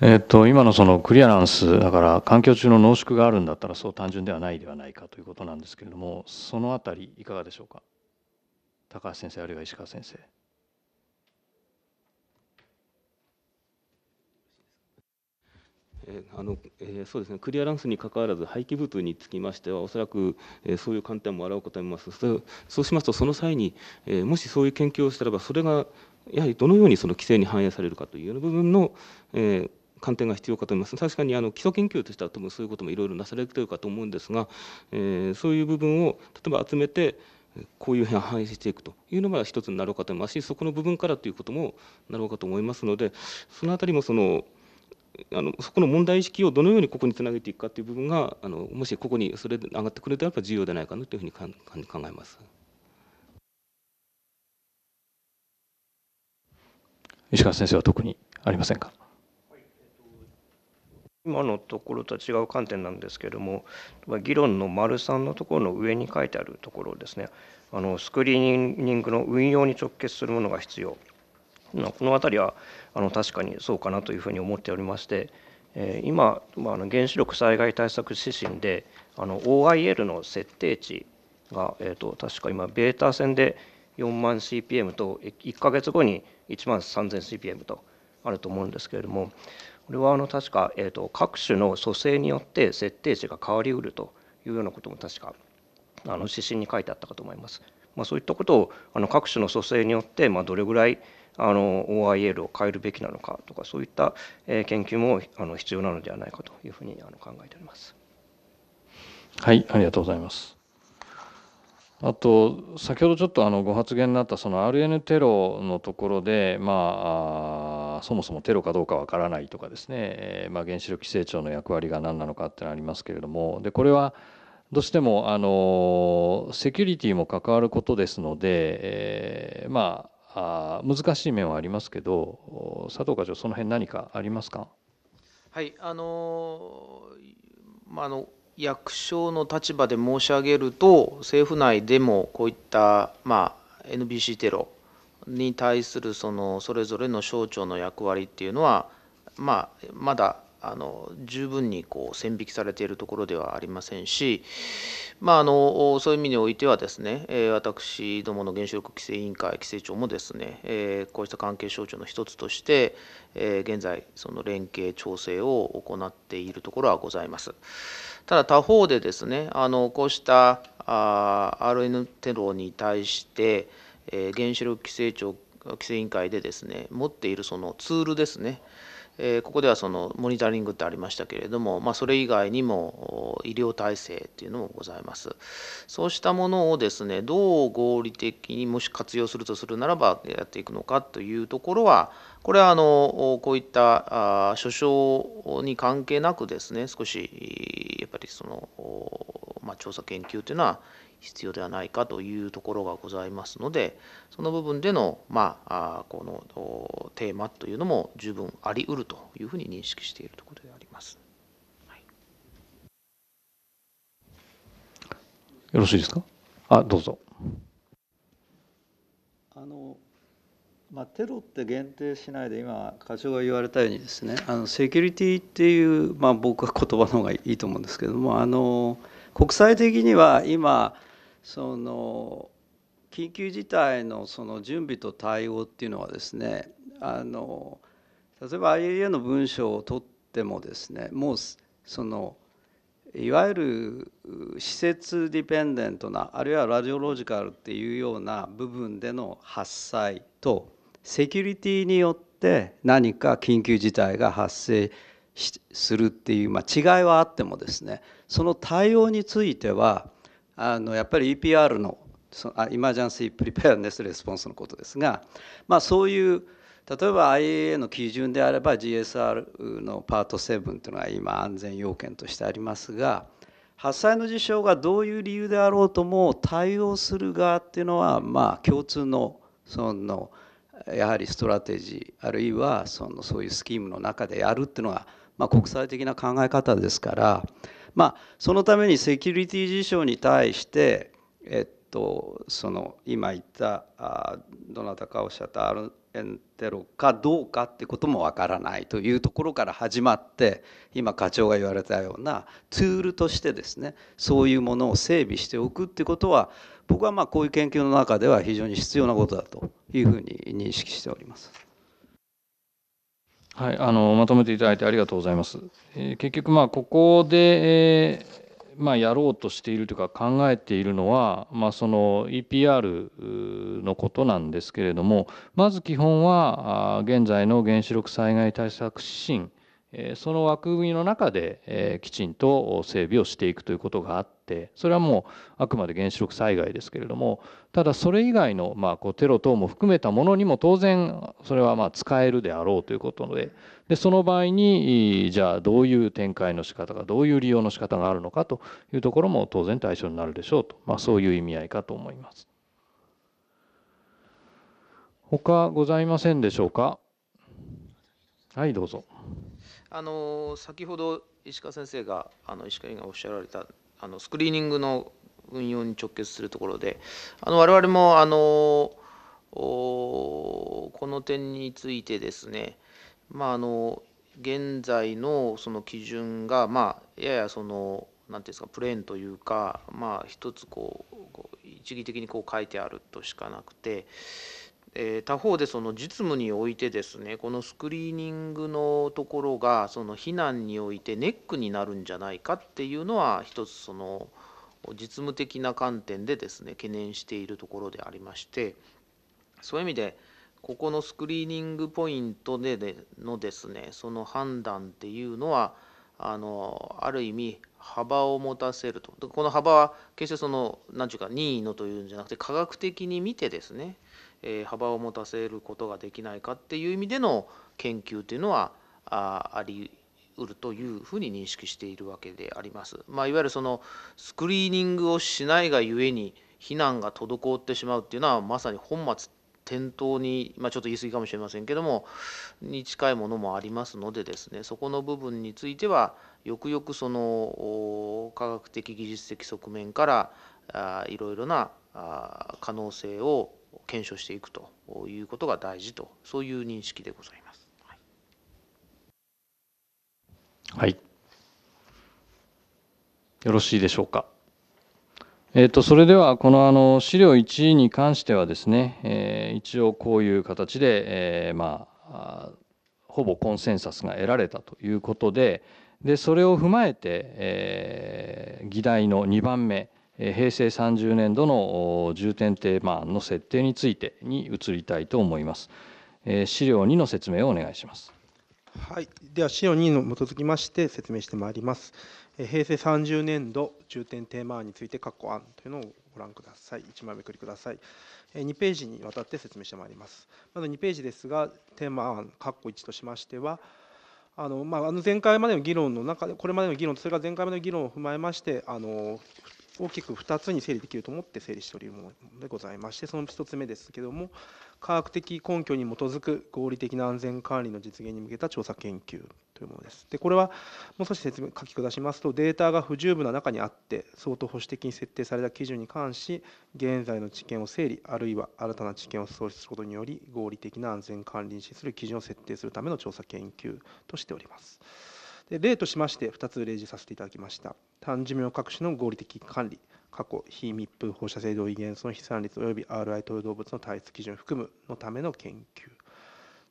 えっと、今のそのクリアランスだから環境中の濃縮があるんだったらそう単純ではないではないかということなんですけれどもそのあたりいかがでしょうか高橋先生あるいは石川先生。えあのえー、そうですね、クリアランスにかかわらず、廃棄物につきましては、おそらく、えー、そういう観点も表うかと思いますそ、そうしますと、その際に、えー、もしそういう研究をしたらば、それがやはりどのようにその規制に反映されるかという部分の、え観点が必要かと思います確かにあの基礎研究としては多分そういうこともいろいろなされてるかと思うんですが、えそういう部分を例えば集めて、こういうを反映していくというのが一つになろうかと思いますしそこの部分からということもなろうかと思いますのでその辺りもその。あのそこの問題意識をどのようにここにつなげていくかという部分があのもしここにそれで上がってくれたらやっぱ重要ではないかなというふうに考えます。石川先生は特にありませんか今のところとは違う観点なんですけれども議論の丸3のところの上に書いてあるところですねあのスクリーニングの運用に直結するものが必要この辺りはあの確かにそうかなというふうに思っておりまして、えー、今、まあ、の原子力災害対策指針であの OIL の設定値が、えーと、確か今ベータ線で4万 CPM と1か月後に1万 3000CPM とあると思うんですけれどもこれはあの確か、えーと、各種の組成によって設定値が変わりうるというようなことも確かあの指針に書いてあったかと思います。まあ、そういったことをあの各種の組成によって、まあ、どれぐらいあの OIL を変えるべきなのかとかそういった研究もあの必要なのではないかというふうにあの考えております。はいありがとうございます。あと先ほどちょっとあのご発言になったその RN テロのところでまあそもそもテロかどうかわからないとかですね、えまあ、原子力規制庁の役割が何なのかってのありますけれどもでこれはどうしてもあのセキュリティも関わることですので、えまあ難しい面はありますけど佐藤課長その辺何かありますかはいあのまあの役所の立場で申し上げると政府内でもこういった、まあ、NBC テロに対するそのそれぞれの省庁の役割っていうのは、まあ、まだあの十分にこう線引きされているところではありませんし、まあ、あのそういう意味においてはですね、え私どもの原子力規制委員会規制庁もですね、えこうした関係省庁の一つとして、え現在その連携調整を行っているところはございます。ただ他方でですねあのこうしたあ RN テロに対して、え原子力規制庁規制委員会でですね持っているそのツールですねえー、ここではそのモニタリングってありましたけれども、まあ、それ以外にも医療体制っていうのもございます。そうしたものをですね、どう合理的にもし活用するとするならばやっていくのかというところは、これはあのこういった所掌に関係なくですね、少しやっぱりその、まあ、調査研究というのは必要ではないかというところがございますのでその部分での,、まあ、このテーマというのも十分ありうるというふうに認識しているところであります。はい、よろしいですかあどうぞあの、まあ、テロって限定しないで今課長が言われたようにですねあのセキュリティっていう、まあ、僕は言葉の方がいいと思うんですけどもあの国際的には今その緊急事態のその準備と対応っていうのはですねあの例えば IAEA の文章を取ってもですねもうそのいわゆる施設ディペンデントなあるいはラジオロジカルっていうような部分での発災とセキュリティによって何か緊急事態が発生するっていう、まあ、違いはあってもですねその対応についてはあのやっぱり EPR のそあイマージャンシー・プリペアネス・レスポンスのことですが、まあ、そういう例えば IAEA の基準であれば GSR のパート7というのが今安全要件としてありますが発災の事象がどういう理由であろうとも対応する側っていうのはまあ共通のそのやはりストラテジーあるいはそのそういうスキームの中でやるっていうのがまあ国際的な考え方ですから。まあ、そのためにセキュリティ事象に対して、えっと、その今言ったあどなたかおっしゃったアルエンテロかどうかってこともわからないというところから始まって今課長が言われたようなツールとしてですねそういうものを整備しておくってことは僕はまあこういう研究の中では非常に必要なことだというふうに認識しております。はい、あのまとめていただいてありがとうございます。えー、結局、まあ、ここで、えーまあ、やろうとしているというか考えているのは、まあ、その EPR のことなんですけれどもまず基本は現在の原子力災害対策指針その枠組みの中できちんと整備をしていくということがあっててそれはもうあくまで原子力災害ですけれどもただそれ以外の、まあ、こうテロ等も含めたものにも当然それはまあ使えるであろうということででその場合にじゃあどういう展開の仕方がどういう利用の仕方があるのかというところも当然対象になるでしょうと、まあ、そういう意味合いかと思います。他ございませんでしょうか。はい、どうぞ。あの先ほど石川先生があの石川がおっしゃられたあのスクリーニングの運用に直結するところであの我々もあのこの点についてですね、まあ、あの現在のその基準が、まあ、ややその何ていうんですかプレーンというか、まあ、一つこう一義的にこう書いてあるとしかなくて、え他方でその実務においてですねこのスクリーニングのところがその避難においてネックになるんじゃないかっていうのは一つその実務的な観点でですね懸念しているところでありましてそういう意味でここのスクリーニングポイントでのですねその判断っていうのはあのある意味幅を持たせるとこの幅は決してその何て言うか任意のというんじゃなくて科学的に見てですねえ幅を持たせることができないかっていう意味での研究というのはああり得るというふうに認識しているわけであります。まあ、いわゆるそのスクリーニングをしないがゆえに避難が滞ってしまうっていうのはまさに本末転倒に、まあ、ちょっと言い過ぎかもしれませんけどもに近いものもありますのでですねそこの部分についてはよくよくその科学的技術的側面からいろいろな可能性を検証していくということが大事とそういう認識でございます。はい、よろしいでしょうか。えーと、とそれではこのあの資料1に関してはですね、えー、一応こういう形で、えー、まあほぼコンセンサスが得られたということででそれを踏まえて、えー、議題の2番目平成30年度の重点テーマ案の設定についてに移りたいと思います。資料2の説明をお願いします。はい、では資料2に基づきまして説明してまいります。平成30年度重点テーマ案について括弧案というのをご覧ください。1枚めくりください。2ページにわたって説明してまいります。まず2ページですが、テーマ案括弧1としましては、あのまあ、前回までの議論の中で、これまでの議論と、それから前回までの議論を踏まえまして、あの大きく2つに整理できると思って整理しておりものでございましてその1つ目ですけども科学的根拠に基づく合理的な安全管理の実現に向けた調査研究というものです。でこれはもう少し説明書き下しますとデータが不十分な中にあって相当保守的に設定された基準に関し現在の知見を整理あるいは新たな知見を創出することにより合理的な安全管理に資する基準を設定するための調査研究としております。で例としまして2つ例示させていただきました単寿命各種の合理的管理過去非密封放射性同位元素の飛散率及び RI 投与動物の体質基準含むのための研究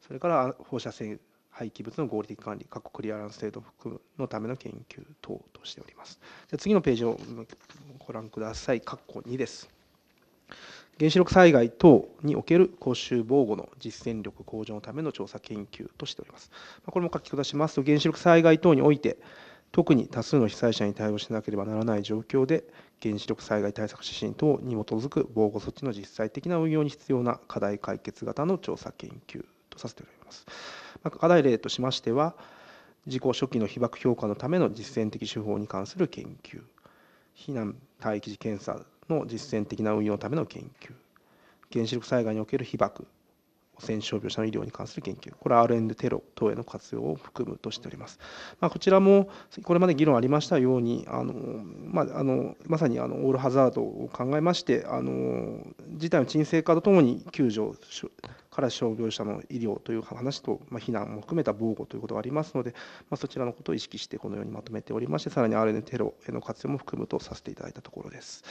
それから放射性廃棄物の合理的管理過去クリアランス制度含むのための研究等としておりますじゃ次のページをご覧ください括弧2です原子力災害等における公衆防護の実践力向上のための調査研究としております。これも書き下しますと、原子力災害等において、特に多数の被災者に対応しなければならない状況で、原子力災害対策指針等に基づく防護措置の実際的な運用に必要な課題解決型の調査研究とさせております。課題例としましては、事故初期の被爆評価のための実践的手法に関する研究、避難待機時検査の実践的な運用のための研究原子力災害における被爆汚染傷病者の医療に関する研究これは RN テロ等への活用を含むとしております、まあ、こちらもこれまで議論ありましたようにあの、まあ、あのまさにあのオールハザードを考えましてあの事態の沈静化とともに救助から傷病者の医療という話と、まあ、避難も含めた防護ということがありますので、まあ、そちらのことを意識してこのようにまとめておりましてさらに RN テロへの活用も含むとさせていただいたところです。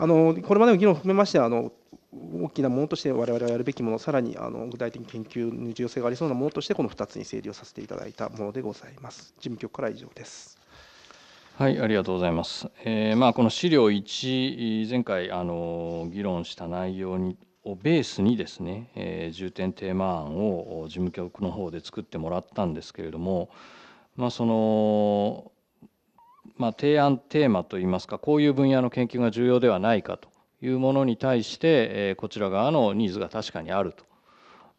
あのこれまでの議論を含めましてあの大きなものとして我々がやるべきものさらにあの具体的に研究に重要性がありそうなものとしてこの2つに整理をさせていただいたものでございます事務局から以上ですはいありがとうございます、えー、まあこの資料1前回あの議論した内容にをベースにですね、えー、重点テーマ案を事務局の方で作ってもらったんですけれどもまあそのまあ、提案テーマといいますかこういう分野の研究が重要ではないかというものに対して、えこちら側のニーズが確かにあると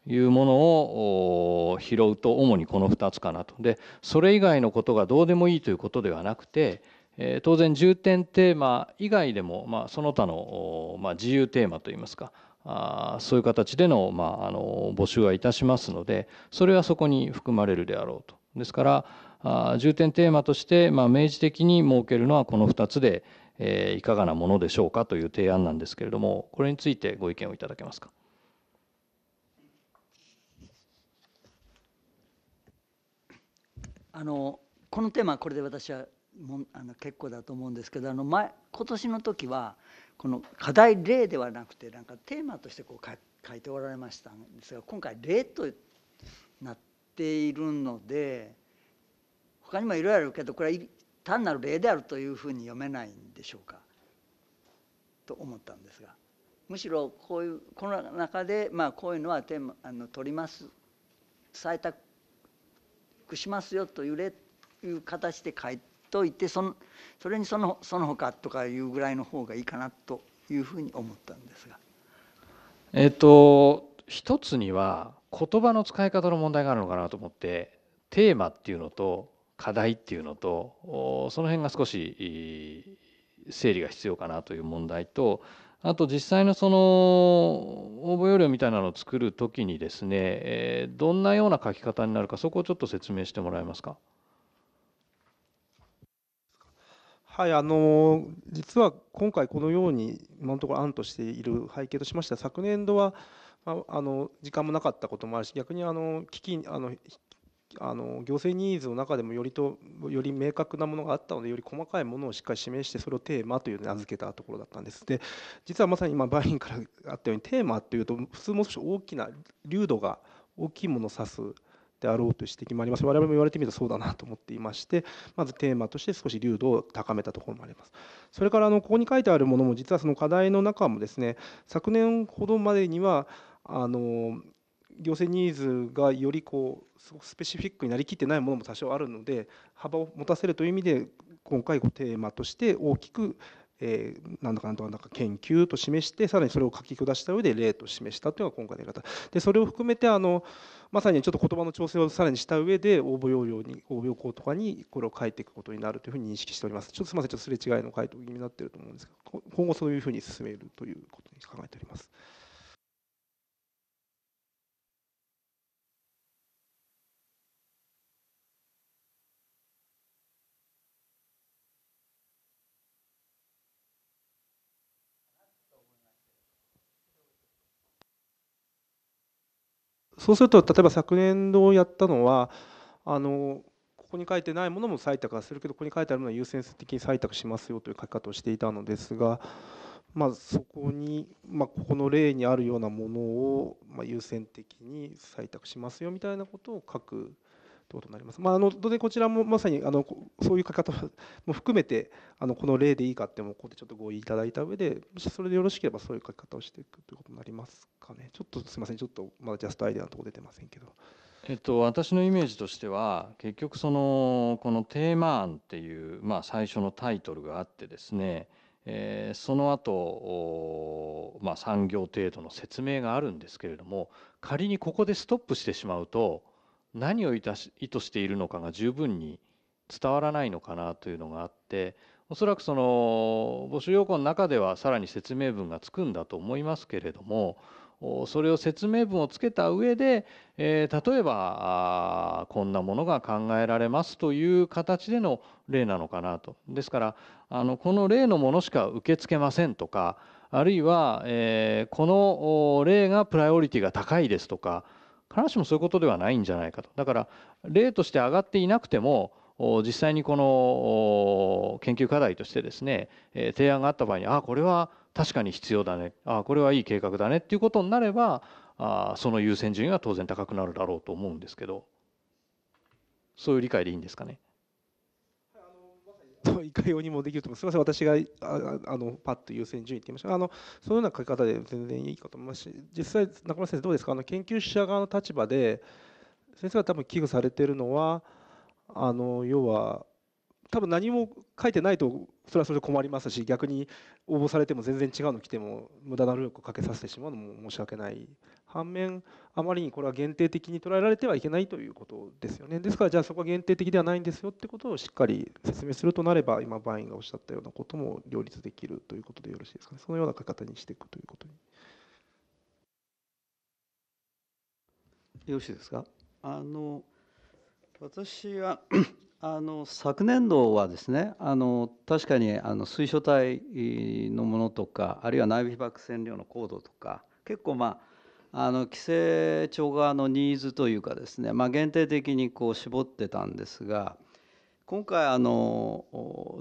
いうものを拾うと主にこの2つかなと。でそれ以外のことがどうでもいいということではなくて、え当然重点テーマ以外でも、まあ、その他の、まあ、自由テーマといいますかあそういう形での,、まあ、あの募集はいたしますのでそれはそこに含まれるであろうと。ですから重点テーマとして、まあ、明示的に設けるのはこの2つで、えー、いかがなものでしょうかという提案なんですけれどもこれについてご意見をいただけますか。あのこのテーマこれで私はもあの結構だと思うんですけどあの前今年の時はこの課題例ではなくてなんかテーマとしてこう書書いておられましたんですが今回例となっているので他にもいろいろあるけどこれは単なる例であるというふうに読めないんでしょうかと思ったんですがむしろこういうこの中でまあこういうのはテーマあの取ります採択しますよという例いう形で書いといてそのそれにそのその他とかいうぐらいの方がいいかなというふうに思ったんですが。えっと一つには言葉の使い方の問題があるのかなと思ってテーマっていうのと課題っていうのとその辺が少し整理が必要かなという問題とあと実際のその応募要領みたいなのを作るときにですねどんなような書き方になるかそこをちょっと説明してもらえますか。はいあの実は今回このように今のところ案としている背景としましては昨年度はあの時間もなかったこともあるし逆にあの危機あのあの行政ニーズの中でもよりとより明確なものがあったのでより細かいものをしっかり示してそれをテーマという名付けたところだったんですで実はまさに今バインからあったようにテーマというと普通もう少し大きな流度が大きいものを指すであろうという指摘もあります我々も言われてみるとそうだなと思っていましてまずテーマとして少し流度を高めたところもありますそれからあのここに書いてあるものも実はその課題の中もですね昨年ほどまでにはあの行政ニーズがよりこうすごくスペシフィックになりきってないものも多少あるので幅を持たせるという意味で今回テーマとして大きく、えー、なんだかなんだか研究と示してさらにそれを書き下した上で例と示したというのが今回のやり方でそれを含めてあのまさにちょっと言葉の調整をさらにした上で応募要領に応募要項とかにこれを書いていくことになるというふうに認識しておりますちょっとすみませんちょっとすれ違いの回答気味になっていると思うんですが今後そういうふうに進めるということに考えております。そうすると例えば昨年度やったのはあのここに書いてないものも採択はするけどここに書いてあるものは優先的に採択しますよという書き方をしていたのですが、まあ、そこに、まあ、ここの例にあるようなものを、ま優先的に採択しますよみたいなことを書く。ということになります。まあ、あの当然こちらもまさにあのそういう書き方も含めてあのこの例でいいかってもここでちょっと合意いただいた上でそれでよろしければそういう書き方をしていくということになりますかね。ちょっとすみませんちょっとまだジャストアイデアのとこ出てませんけど。えっと、私のイメージとしては結局そのこのテーマ案っていう、まあ、最初のタイトルがあってですね、えー、その後、まあ産業程度の説明があるんですけれども仮にここでストップしてしまうと何を意図しているのかが十分に伝わらないのかなというのがあっておそらくその募集要項の中ではさらに説明文がつくんだと思いますけれどもそれを説明文をつけた上で、えー、例えばこんなものが考えられますという形での例なのかなと。ですからあのこの例のものしか受け付けませんとかあるいは、えー、この例がプライオリティが高いですとか必ずしもそういうことではないんじゃないかと。だから例として挙がっていなくても実際にこの研究課題としてですね提案があった場合にああこれは確かに必要だねああこれはいい計画だねっていうことになればあその優先順位は当然高くなるだろうと思うんですけどそういう理解でいいんですかね。といかようにもできると思います。すみません、私がああのパッと優先順位って言いましたが、あのそういうような書き方で全然いいかと思いますし、実際、中村先生、どうですかあの研究者側の立場で、先生が多分危惧されているのは、あの要は多分何も書いてないとそれはそれで困りますし逆に応募されても全然違うの来ても無駄な努力をかけさせてしまうのも申し訳ない反面あまりにこれは限定的に捉えられてはいけないということですよねですからじゃあそこは限定的ではないんですよってことをしっかり説明するとなれば今バインがおっしゃったようなことも両立できるということでよろしいですかねそのような書き方にしていくということに。よろしいですかあの私はあの昨年度はですねあの確かにあの水晶体のものとかあるいは内部被曝線量の高度とか結構まああの規制庁側のニーズというかですね、まあ、限定的にこう絞ってたんですが今回あの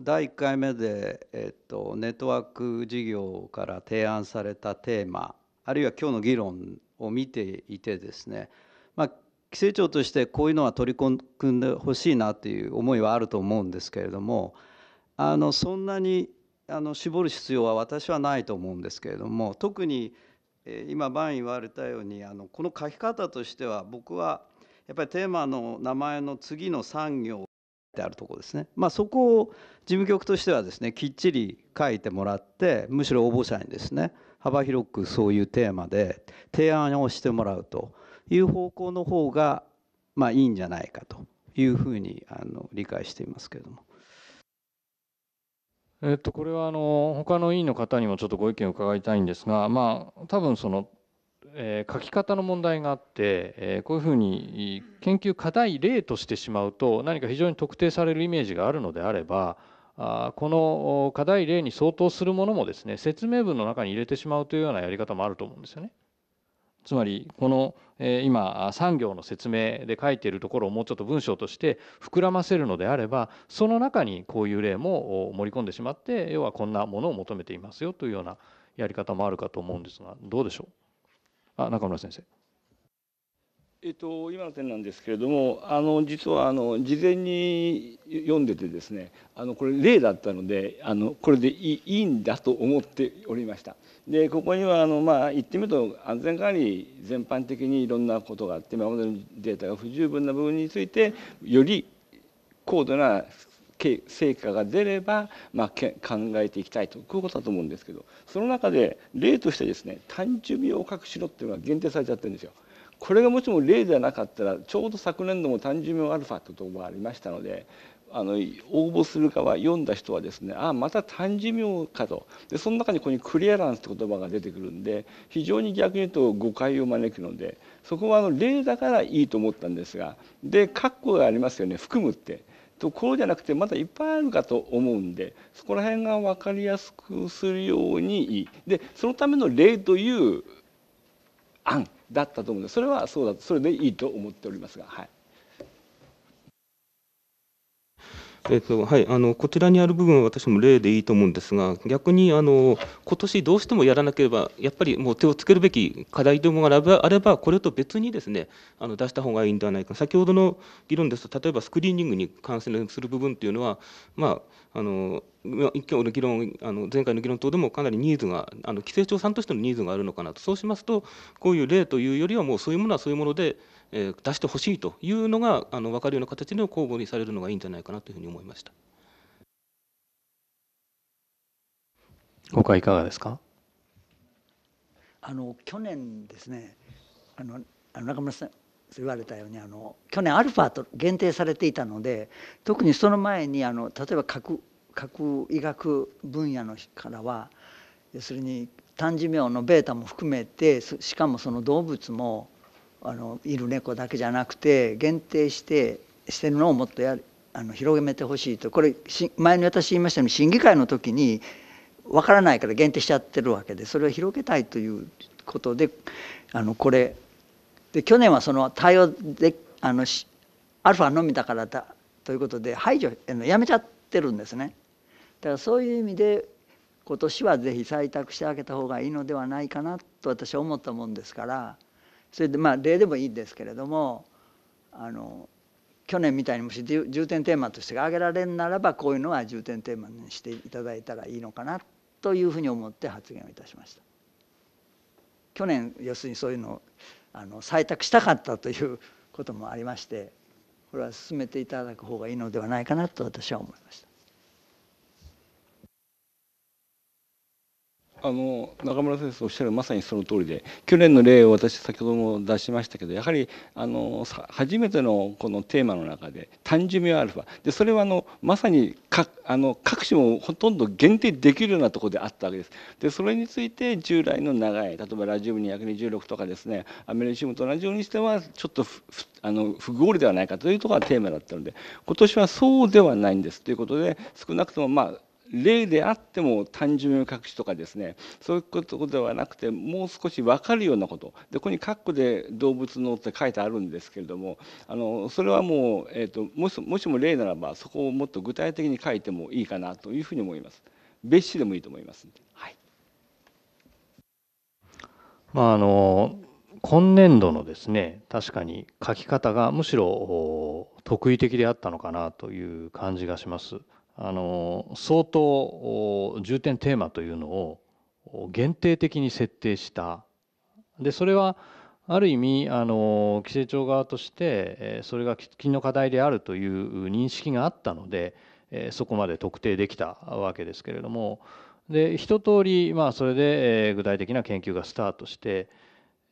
第1回目で、えっと、ネットワーク事業から提案されたテーマあるいは今日の議論を見ていてですね、まあ、規制庁としてこういうのは取り組んでほしいなという思いはあると思うんですけれどもあのそんなにあの絞る必要は私はないと思うんですけれども特に今バン言われたようにあのこの書き方としては僕はやっぱりテーマの名前の次の産業であるとこですね、まあ、そこを事務局としてはですねきっちり書いてもらってむしろ応募者にですね幅広くそういうテーマで提案をしてもらうと。いう方向の方が、まあ、いいんじゃないかというふうにあの理解していますけれども。えっと、これはあの他の委員の方にもちょっとご意見を伺いたいんですが、まあ、多分その、えー、書き方の問題があって、えー、こういうふうに研究課題例としてしまうと何か非常に特定されるイメージがあるのであればあこの課題例に相当するものもですね説明文の中に入れてしまうというようなやり方もあると思うんですよね。つまりこの今産業の説明で書いているところをもうちょっと文章として膨らませるのであればその中にこういう例も盛り込んでしまって要はこんなものを求めていますよというようなやり方もあるかと思うんですがどうでしょうあ中村先生。えっと、今の点なんですけれどもあの実はあの事前に読んでてですねあのこれ例だったのであのこれでいいんだと思っておりました。でここにはあの、まあ、言ってみると安全管理全般的にいろんなことがあって今までのデータが不十分な部分についてより高度な成果が出れば、まあ、考えていきたいとこういうことだと思うんですけどその中で例としてですね単純病を隠しろっていうのが限定されちゃってるんですよ。これがもしも例じゃなかったらちょうど昨年度も単純命アルファというところがありましたのであの応募する側読んだ人はですねああまた単寿命かとでその中にここにクリアランスって言葉が出てくるんで非常に逆に言うと誤解を招くのでそこはあの例だからいいと思ったんですがで括弧がありますよね含むって。ところじゃなくてまだいっぱいあるかと思うんでそこら辺が分かりやすくするようにでそのための例という案だったと思うんでそれはそうだそれでいいと思っておりますがはい。えっとはい、あのこちらにある部分は私も例でいいと思うんですが逆にあの今年どうしてもやらなければやっぱりもう手をつけるべき課題うもがあればこれと別にですねあの出した方がいいんではないか先ほどの議論ですと例えばスクリーニングに関する部分というのは、まあ、あの今日の議論あの前回の議論等でもかなりニーズがあの規制庁さんとしてのニーズがあるのかなとそうしますとこういう例というよりはもうそういうものはそういうものでえ出してほしいというのがあの分かるような形での公募にされるのがいいんじゃないかなというふうに思いました。他いかがですかあの去年ですねあのあの中村さん言われたようにあの去年アルファと限定されていたので特にその前にあの例えば核核医学分野のからは要するに単寿命のベータも含めてしかもその動物もあのいる猫だけじゃなくて限定してしてるのをもっとやあの広げてほしいとこれ前に私言いましたように審議会の時に分からないから限定しちゃってるわけでそれを広げたいということであのこれで去年はその対応であのアルファのみだからだということで排除やめちゃってるんですね。だからそういう意味で今年はぜひ採択してあげた方がいいのではないかなと私は思ったもんですから。それでまあ例でもいいんですけれどもあの去年みたいにもし重点テーマとして挙げられるならばこういうのは重点テーマにしていただいたらいいのかなというふうに思って発言をいたしました。去年要するにそういうのをあの採択したかったということもありましてこれは進めていただく方がいいのではないかなと私は思いました。あの中村先生おっしゃるまさにその通りで去年の例を私先ほども出しましたけどやはりあの初めてのこのテーマの中で単純命アルファでそれはあのまさにかあの各種もほとんど限定できるようなとこであったわけです。でそれについて従来の長い例えばラジウム226とかですねアメリシウムと同じようにしてはちょっとあの不合理ではないかというところがテーマだったので今年はそうではないんですということで少なくともまあ例であっても単純隠しとかですねそういうことではなくてもう少し分かるようなことでここに括弧で動物のって書いてあるんですけれどもあのそれはもう、えーと、もしもしも例ならばそこをもっと具体的に書いてもいいかなというふうに思います。別紙でもいいと思います、はいまあ、あの今年度のですね確かに書き方がむしろ特異的であったのかなという感じがします。あの相当重点テーマというのを限定的に設定したでそれはある意味あの規制庁側としてそれが喫緊の課題であるという認識があったのでそこまで特定できたわけですけれどもで一通りまあそれで具体的な研究がスタートして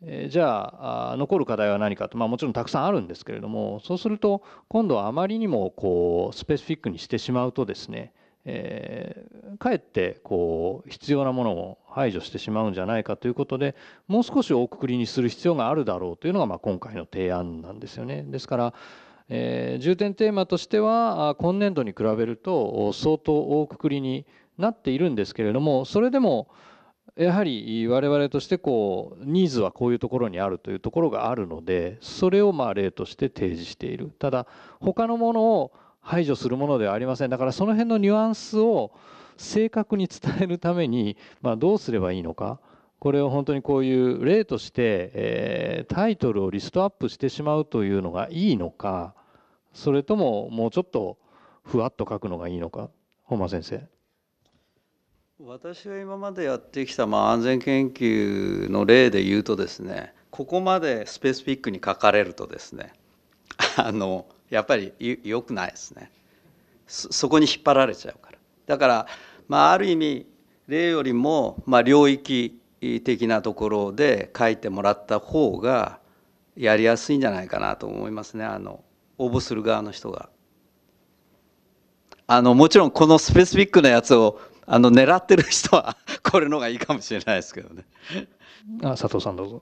えじゃあ残る課題は何かと、まあ、もちろんたくさんあるんですけれどもそうすると今度はあまりにもこうスペシフィックにしてしまうとですね、えー、かえってこう必要なものを排除してしまうんじゃないかということでもう少し大くくりにする必要があるだろうというのがまあ今回の提案なんですよね。ですから、えー、重点テーマとしては今年度に比べると相当大くくりになっているんですけれどもそれでもやはり我々としてこうニーズはこういうところにあるというところがあるのでそれをまあ例として提示しているただ他のものを排除するものではありませんだからその辺のニュアンスを正確に伝えるために、まあ、どうすればいいのかこれを本当にこういう例として、えタイトルをリストアップしてしまうというのがいいのかそれとももうちょっとふわっと書くのがいいのか本間先生。私が今までやってきたまあ安全研究の例で言うとですねここまでスペシフィックに書かれるとですね あのやっぱりよくないですねそこに引っ張られちゃうからだからまあある意味例よりもまあ領域的なところで書いてもらった方がやりやすいんじゃないかなと思いますねあの応募する側の人が。あのもちろんこのスペシフィックなやつをあの狙ってる人は これの方がいいかもしれないですけどね。あ佐藤さんどうぞ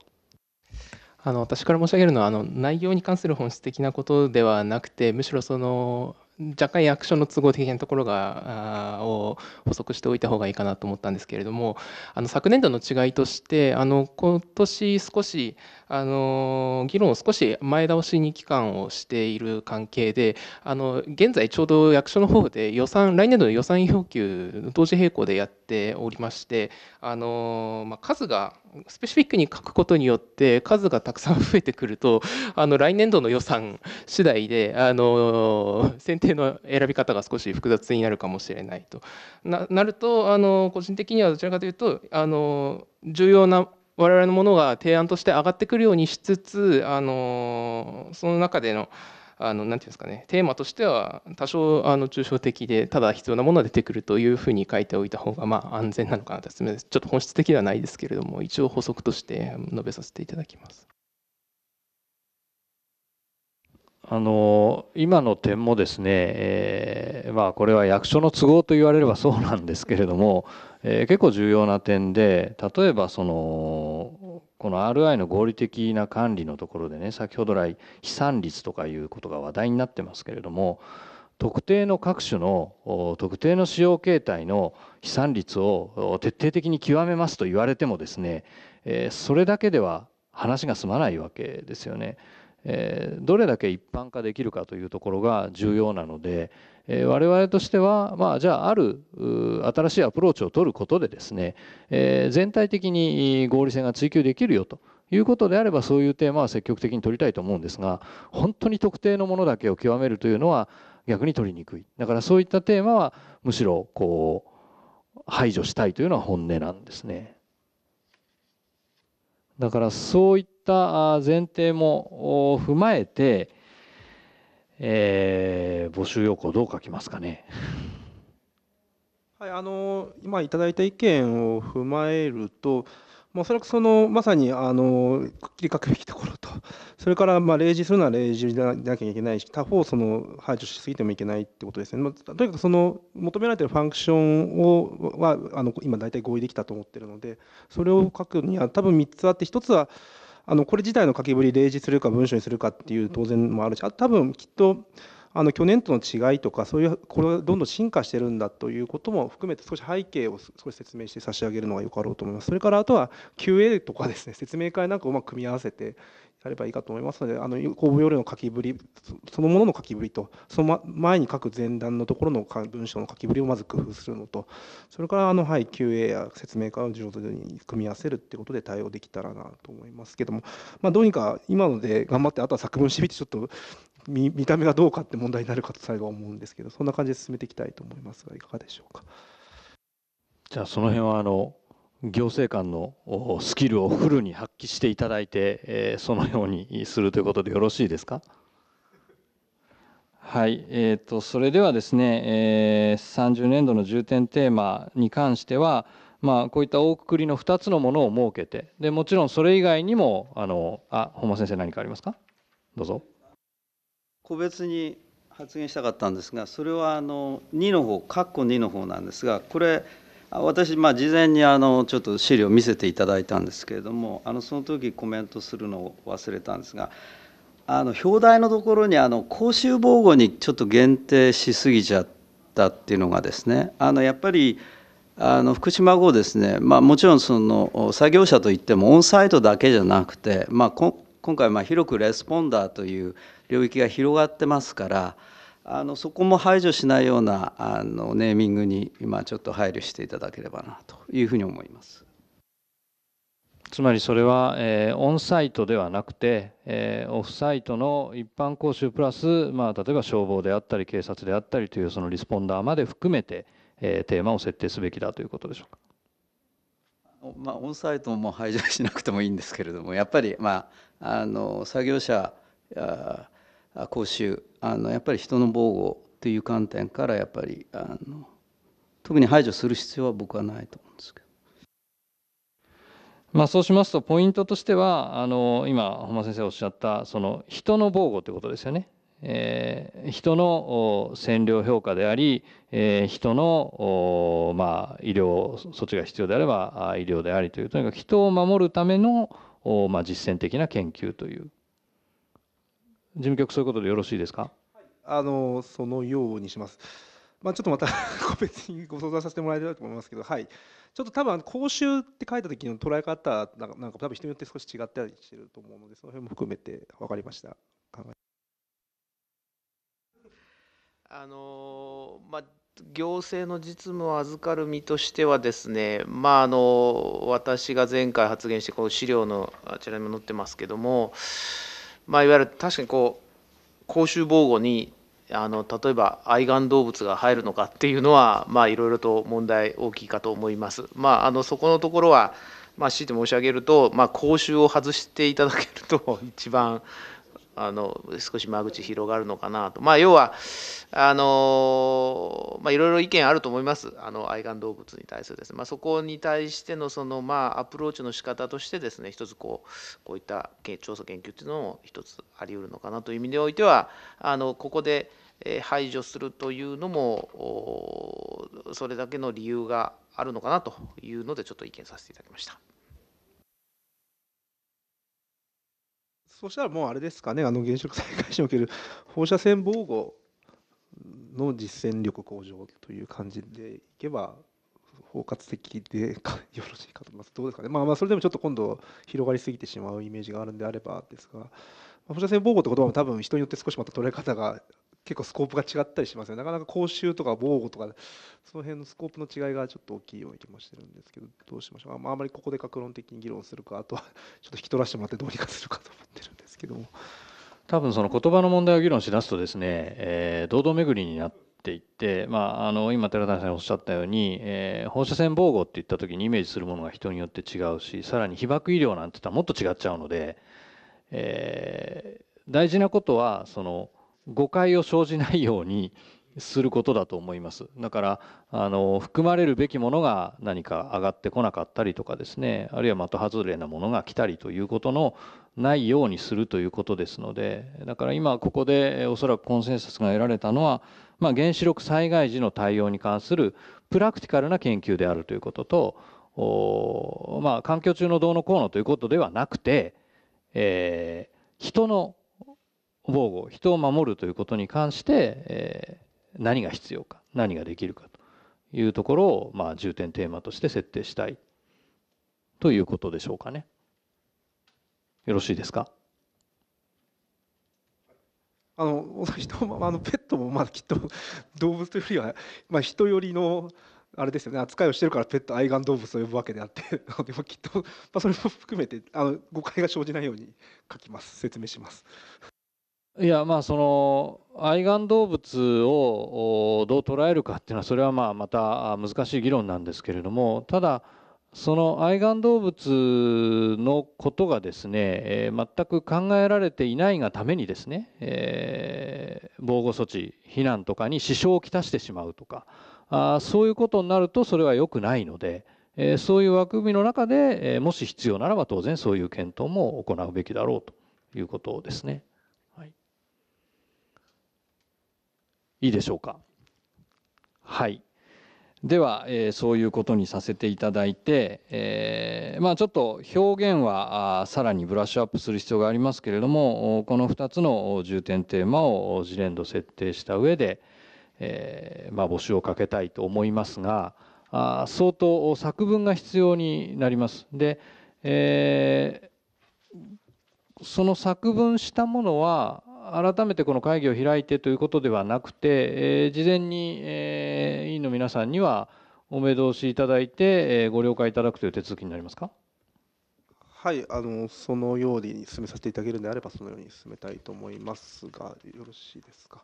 あの私から申し上げるのはあの内容に関する本質的なことではなくてむしろその若干役所の都合的なところがを補足しておいた方がいいかなと思ったんですけれどもあの昨年度の違いとしてあの今年少しあの議論を少し前倒しに期間をしている関係であの現在ちょうど役所の方で予算来年度の予算要求同時並行でやっておりましてあの、まあ、数がスペシフィックに書くことによって数がたくさん増えてくるとあの来年度の予算次第であの選定の選び方が少し複雑になるかもしれないとなるとあの個人的にはどちらかというとあの重要な我々のものが提案として上がってくるようにしつつあのその中でのあのなんていうんですかねテーマとしては多少あの抽象的でただ必要なものが出てくるというふうに書いておいた方がまあ安全なのかなとちょっと本質的ではないですけれども一応補足として述べさせていただきます。あの今の点もですね、えーまあ、これは役所の都合と言われればそうなんですけれどもえー、結構重要な点で例えばそのこの RI の合理的な管理のところでね先ほど来飛散率とかいうことが話題になってますけれども特定の各種の特定の使用形態の飛散率を徹底的に極めますと言われてもですねそれだけでは話が済まないわけですよね。えどれだけ一般化できるかというところが重要なので、え我々としては、まあ、じゃあある新しいアプローチを取ることでですね、え全体的に合理性が追求できるよと。いうことであればそういうテーマは積極的に取りたいと思うんですが本当に特定のものだけを極めるというのは逆に取りにくいだからそういったテーマはむしろこう排除したいというのは本音なんですねだからそういっった前提も踏まえて、えー、募集要項どう書きますかね。はい、あの今いただいた意見を踏まえると、まおそらくそのまさにあのくっきり書くべきところと、それからまあ例示するのは例示でなきゃいけないし、他方その排除しすぎてもいけないってことですね。まあ、とにかくその求められているファンクションをはあの今大体合意できたと思っているので、それを書くには多分3つあって、1つはあのこれ自体の書きぶり例示するか文書にするかっていう当然もあるし多分きっとあの去年との違いとかそういうこれどんどん進化してるんだということも含めて少し背景を少し説明して差し上げるのがよかろうと思いますそれからあとは QA とかですね説明会なんかをうまく組み合わせてやればいいかと思いますので、あの公募要領の書きぶり、そのものの書きぶりと、その前に書く前段のところの文章の書きぶりをまず工夫するのと、それからあの、はい、QA や説明会を上手に組み合わせるってことで対応できたらなと思いますけども、まあ、どうにか今ので頑張って、あとは作文してみて、ちょっと見見た目がどうかって問題になるかと最後は思うんですけど、そんな感じで進めていきたいと思いますが、いかがでしょうか。じゃあ、その辺はあの行政官のスキルをフルに発揮していただいて、えー、そのようにするということでよろしいですか。はい、えーと、それではですね、えー、30年度の重点テーマに関しては、まあ、こういった大くくりの2つのものを設けてでもちろんそれ以外にもあのあ本間先生何かありますかどうぞ個別に発言したかったんですがそれはあの2の方括弧2の方なんですがこれ私、まあ、事前にあのちょっと資料を見せていただいたんですけれどもあのその時コメントするのを忘れたんですがあの表題のところにあの公衆防護にちょっと限定しすぎちゃったっていうのがですねあのやっぱりあの福島号ですね、まあ、もちろんその作業者といってもオンサイトだけじゃなくて、まあ、今回まあ広くレスポンダーという領域が広がってますから。あのそこも排除しないようなあのネーミングに今ちょっと配慮していただければなというふうに思います。つまりそれは、えー、オンサイトではなくて、えー、オフサイトの一般講習プラス、まあ、例えば消防であったり警察であったりというそのリスポンダーまで含めて、えー、テーマを設定すべきだということでしょうか。まあ、オンサイトも排除しなくてもいいんですけれどもやっぱり、まあ、あの作業者や講習あのやっぱり人の防護という観点からやっぱりあの特に排除する必要は僕はないと思うんですけど。まあ、そうしますとポイントとしてはあの今本間先生おっしゃったその人の防護ということですよね。えー、人の占領評価であり、えー、人のまあ、医療措置が必要であれば医療でありというとにかく人を守るための、まあ、実践的な研究という事務局そういうことでよろしいですか、あのそのようにします。まあ、ちょっとまた個別にご相談させてもらえればと思いますけど、はい、ちょっと多分講習って書いた時の捉え方なんかなんか多分人によって少し違ったりしてると思うのでその辺も含めて分かりました。あのまあ、行政の実務を預かる身としてはですね、まあ、あの私が前回発言してこの資料のあちらにも載ってますけどもまあ、いわゆる確かにこう公衆防護にあの例えば愛玩動物が入るのかっていうのは、まあ、いろいろと問題大きいかと思います。まあ、あのそこのところは、まあ、強いて申し上げると、まあ、講習を外していただけると一番あの少し間口広がるのかなと、まあ、要はあの、まあ、いろいろ意見あると思いますあの愛玩動物に対するですね、まあ、そこに対してのその、まあ、アプローチの仕方としてですね一つこうこういった調査研究っていうのも一つありうるのかなという意味においてはあのここで排除するというのもそれだけの理由があるのかなというのでちょっと意見させていただきました。そしたらもうあれですかね、あの原子力災害時における放射線防護の実践力向上という感じでいけば、包括的でよろしいかと思います。どうですかね、まあ、まあそれでもちょっと今度、広がりすぎてしまうイメージがあるんであればですが、放射線防護って言葉も多分人によって少しまた捉え方が結構スコープが違ったりしますねなかなか講習とか防護とかその辺のスコープの違いがちょっと大きいような気もしてるんですけどどうしましょうか、まあ、あまりここで格論的に議論するかあとはちょっと引き取らせてもらってどうにかするかと思ってるんですけども多分その言葉の問題を議論しだすとですね、えー、堂々巡りになっていって、まあ、あの今寺田さんおっしゃったように、えー、放射線防護っていった時にイメージするものが人によって違うしさらに被爆医療なんていったらもっと違っちゃうので、えー、大事なことはその誤解を生じないようにすることだと思いますだからあの含まれるべきものが何か上がってこなかったりとかですねあるいは的外れなものが来たりということのないようにするということですのでだから今ここでおそらくコンセンサスが得られたのは、まあ、原子力災害時の対応に関するプラクティカルな研究であるということと、まあ、環境中のどうのこうのということではなくて、えー、人の防護人を守るということに関して、えー、何が必要か何ができるかというところを、まあ、重点テーマとして設定したいということでしょうかね。よろしいですかあの人あのペットもまあきっと動物というよりは、まあ、人よりのあれですよね扱いをしてるからペット愛玩動物と呼ぶわけであってなのできっと、まあ、それも含めてあの誤解が生じないように書きます説明します。いやまあその愛玩動物をどう捉えるかっていうのはそれはまあまた難しい議論なんですけれどもただその愛玩動物のことがですね、え全く考えられていないがためにですね、え防護措置避難とかに支障をきたしてしまうとかあそういうことになるとそれは良くないので、えそういう枠組みの中で、えもし必要ならば当然そういう検討も行うべきだろうということですね。いいでしょうか。はい。では、えー、そういうことにさせていただいて、えー、まあ、ちょっと表現はあさらにブラッシュアップする必要がありますけれどもこの2つの重点テーマを次年度設定した上で、えー、まあ、募集をかけたいと思いますがあ相当作文が必要になります。で、えその作文したものは改めてこの会議を開いてということではなくて、え事前に、え委員の皆さんにはお目通しいただいて、えご了解いただくという手続きになりますか。はい、あのそのように進めさせていただけるのであれば、そのように進めたいと思いますが、よろしいですか。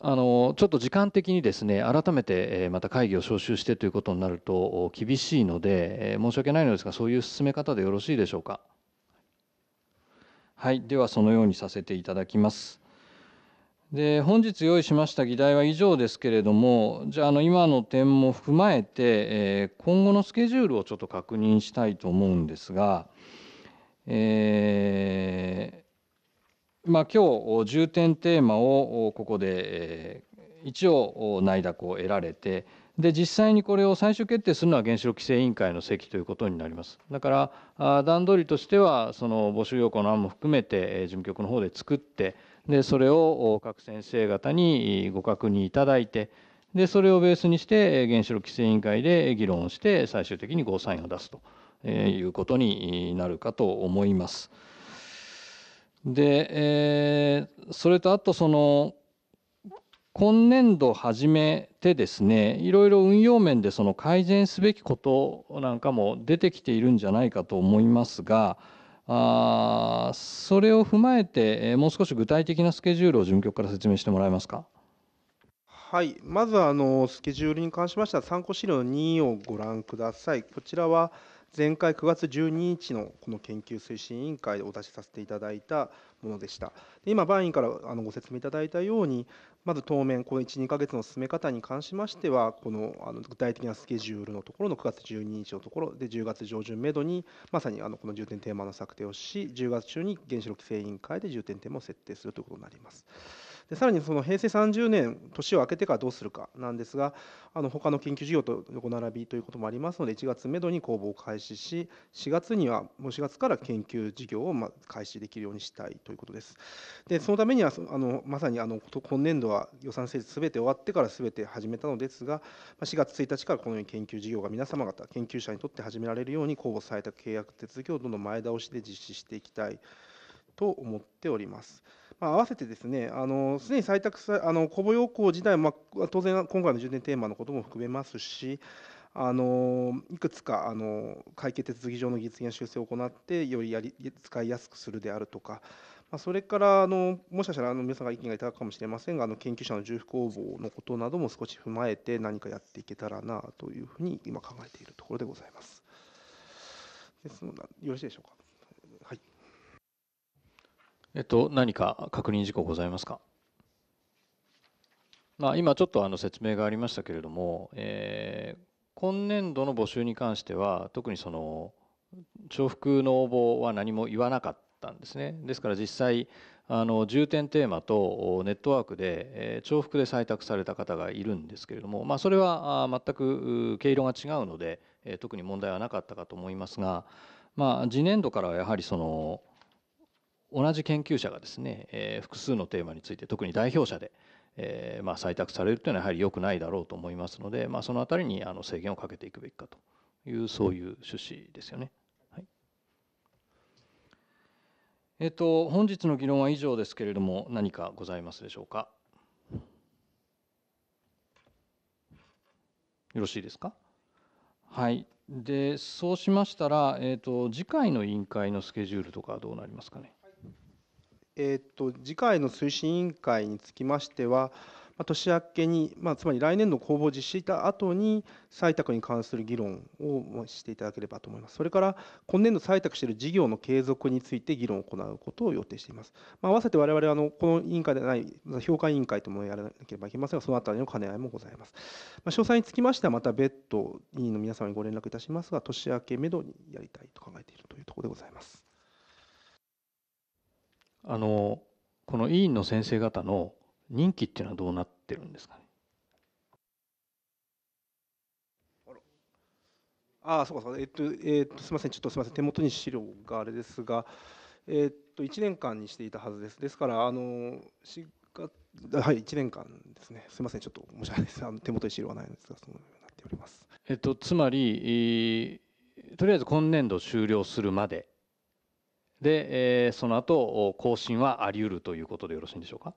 あのちょっと時間的にですね改めてまた会議を招集してということになると厳しいので申し訳ないのですがそういう進め方でよろしいでしょうか。はい、ではそのようにさせていただきます。で本日用意しました議題は以上ですけれどもじゃああの今の点も踏まえて、えー、今後のスケジュールをちょっと確認したいと思うんですが、えー、まあ、今日重点テーマをここで、えー、一応内諾を得られて、で実際にこれを最終決定するのは原子力規制委員会の席ということになりますだから段取りとしてはその募集要項の案も含めて事務局の方で作ってでそれを各先生方にご確認いただいてでそれをベースにして原子力規制委員会で議論をして最終的にゴーサインを出すということになるかと思います。で、えー、それとあとその今年度始めてですねいろいろ運用面でその改善すべきことなんかも出てきているんじゃないかと思いますがあそれを踏まえてもう少し具体的なスケジュールを事務局から説明してもらえますか。はい、まずあのスケジュールに関しましては参考資料2をご覧ください。こちらは前回9月12日のこの研究推進委員会でお出しさせていただいたものでした。で今、バインからあのご説明いただいたように、まず当面、この1、2か月の進め方に関しましては、このあの具体的なスケジュールのところの9月12日のところで、10月上旬めどに、まさにあのこの重点テーマの策定をし、10月中に原子力規制委員会で重点テーマを設定するということになります。でさらにその平成30年年を明けてからどうするかなんですがあの他の研究事業と横並びということもありますので1月めどに公募を開始し4月にはもう4月から研究事業をま開始できるようにしたいということです。でそのためにはあのまさにあの今年度は予算成立すべて終わってからすべて始めたのですが4月1日からこのように研究事業が皆様方研究者にとって始められるように公募された契約手続きをどんどん前倒しで実施していきたいと思っております。まあ、合わせてですね、あのすでに採択さあの公募要項自体は、まあ、当然今回の重点テーマのことも含めますし、あのいくつかあの会計手続き上の実現修正を行ってよりやり使いやすくするであるとか、まあ、それからあのもしかしたらあの皆さんが意見がいただくかもしれませんがあの研究者の重複応募のことなども少し踏まえて何かやっていけたらなというふうに今考えているところでございます。ですのでよろしいでしょうか。えっと、何か確認事項ございますか。まあ、今ちょっとあの説明がありましたけれども、えー、今年度の募集に関しては特にその重複の応募は何も言わなかったんですね。ですから実際あの重点テーマとネットワークで重複で採択された方がいるんですけれども、まあ、それは全く毛色が違うので特に問題はなかったかと思いますが、まあ、次年度からはやはりその同じ研究者がですね、えー、複数のテーマについて特に代表者で、えー、まあ、採択されるというのはやはり良くないだろうと思いますので、まあ、そのあたりにあの制限をかけていくべきかというそういう趣旨ですよね。はい、えっ、ー、と本日の議論は以上ですけれども何かございますでしょうか。よろしいですか。はい。でそうしましたら、えーと、と次回の委員会のスケジュールとかどうなりますかね。えーと、と次回の推進委員会につきましては、まあ、年明けに、まあ、つまり来年度公募を実施した後に採択に関する議論をしていただければと思います。それから今年度採択している事業の継続について議論を行うことを予定しています。まあ、合わせて我々はあのこの委員会でない評価委員会ともやらなければいけませんがそのあたりの兼ね合いもございます。まあ、詳細につきましてはまた別途委員の皆様にご連絡いたしますが年明けめどにやりたいと考えているというところでございます。あのこの委員の先生方の任期っていうのはどうなってるんですかね。ああ、そうかそうか。えっと、えっと、すみません。ちょっとすみません。手元に資料があれですが、えっと1年間にしていたはずです。ですからあの4月はい1年間ですね。すみません。ちょっと申し訳ないです。あの手元に資料はないのですが、そのようになっております。えっとつまり、とりあえず今年度終了するまでで、えー、その後更新はあり得るということでよろしいんでしょうか。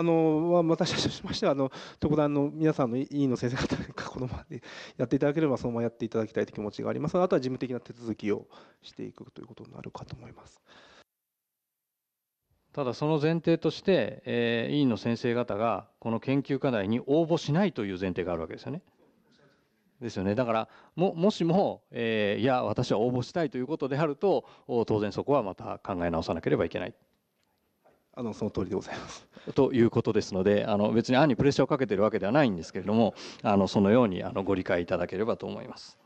あの私たちとしましてはあの特段の皆さんの委員の先生方がこのままでやっていただければそのままやっていただきたいという気持ちがありますあとは事務的な手続きをしていくということになるかと思います。ただその前提として、えー、委員の先生方がこの研究課題に応募しないという前提があるわけですよね。ですよねだからももしも、えー、いや私は応募したいということであると当然そこはまた考え直さなければいけない。あのその通りでございます。ということですのであの別に案にプレッシャーをかけているわけではないんですけれどもあのそのようにあのご理解いただければと思います。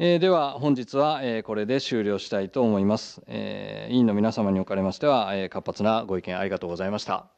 えー、では本日は、えー、これで終了したいと思います、えー、委員の皆様におかれましては、え活発なご意見ありがとうございました。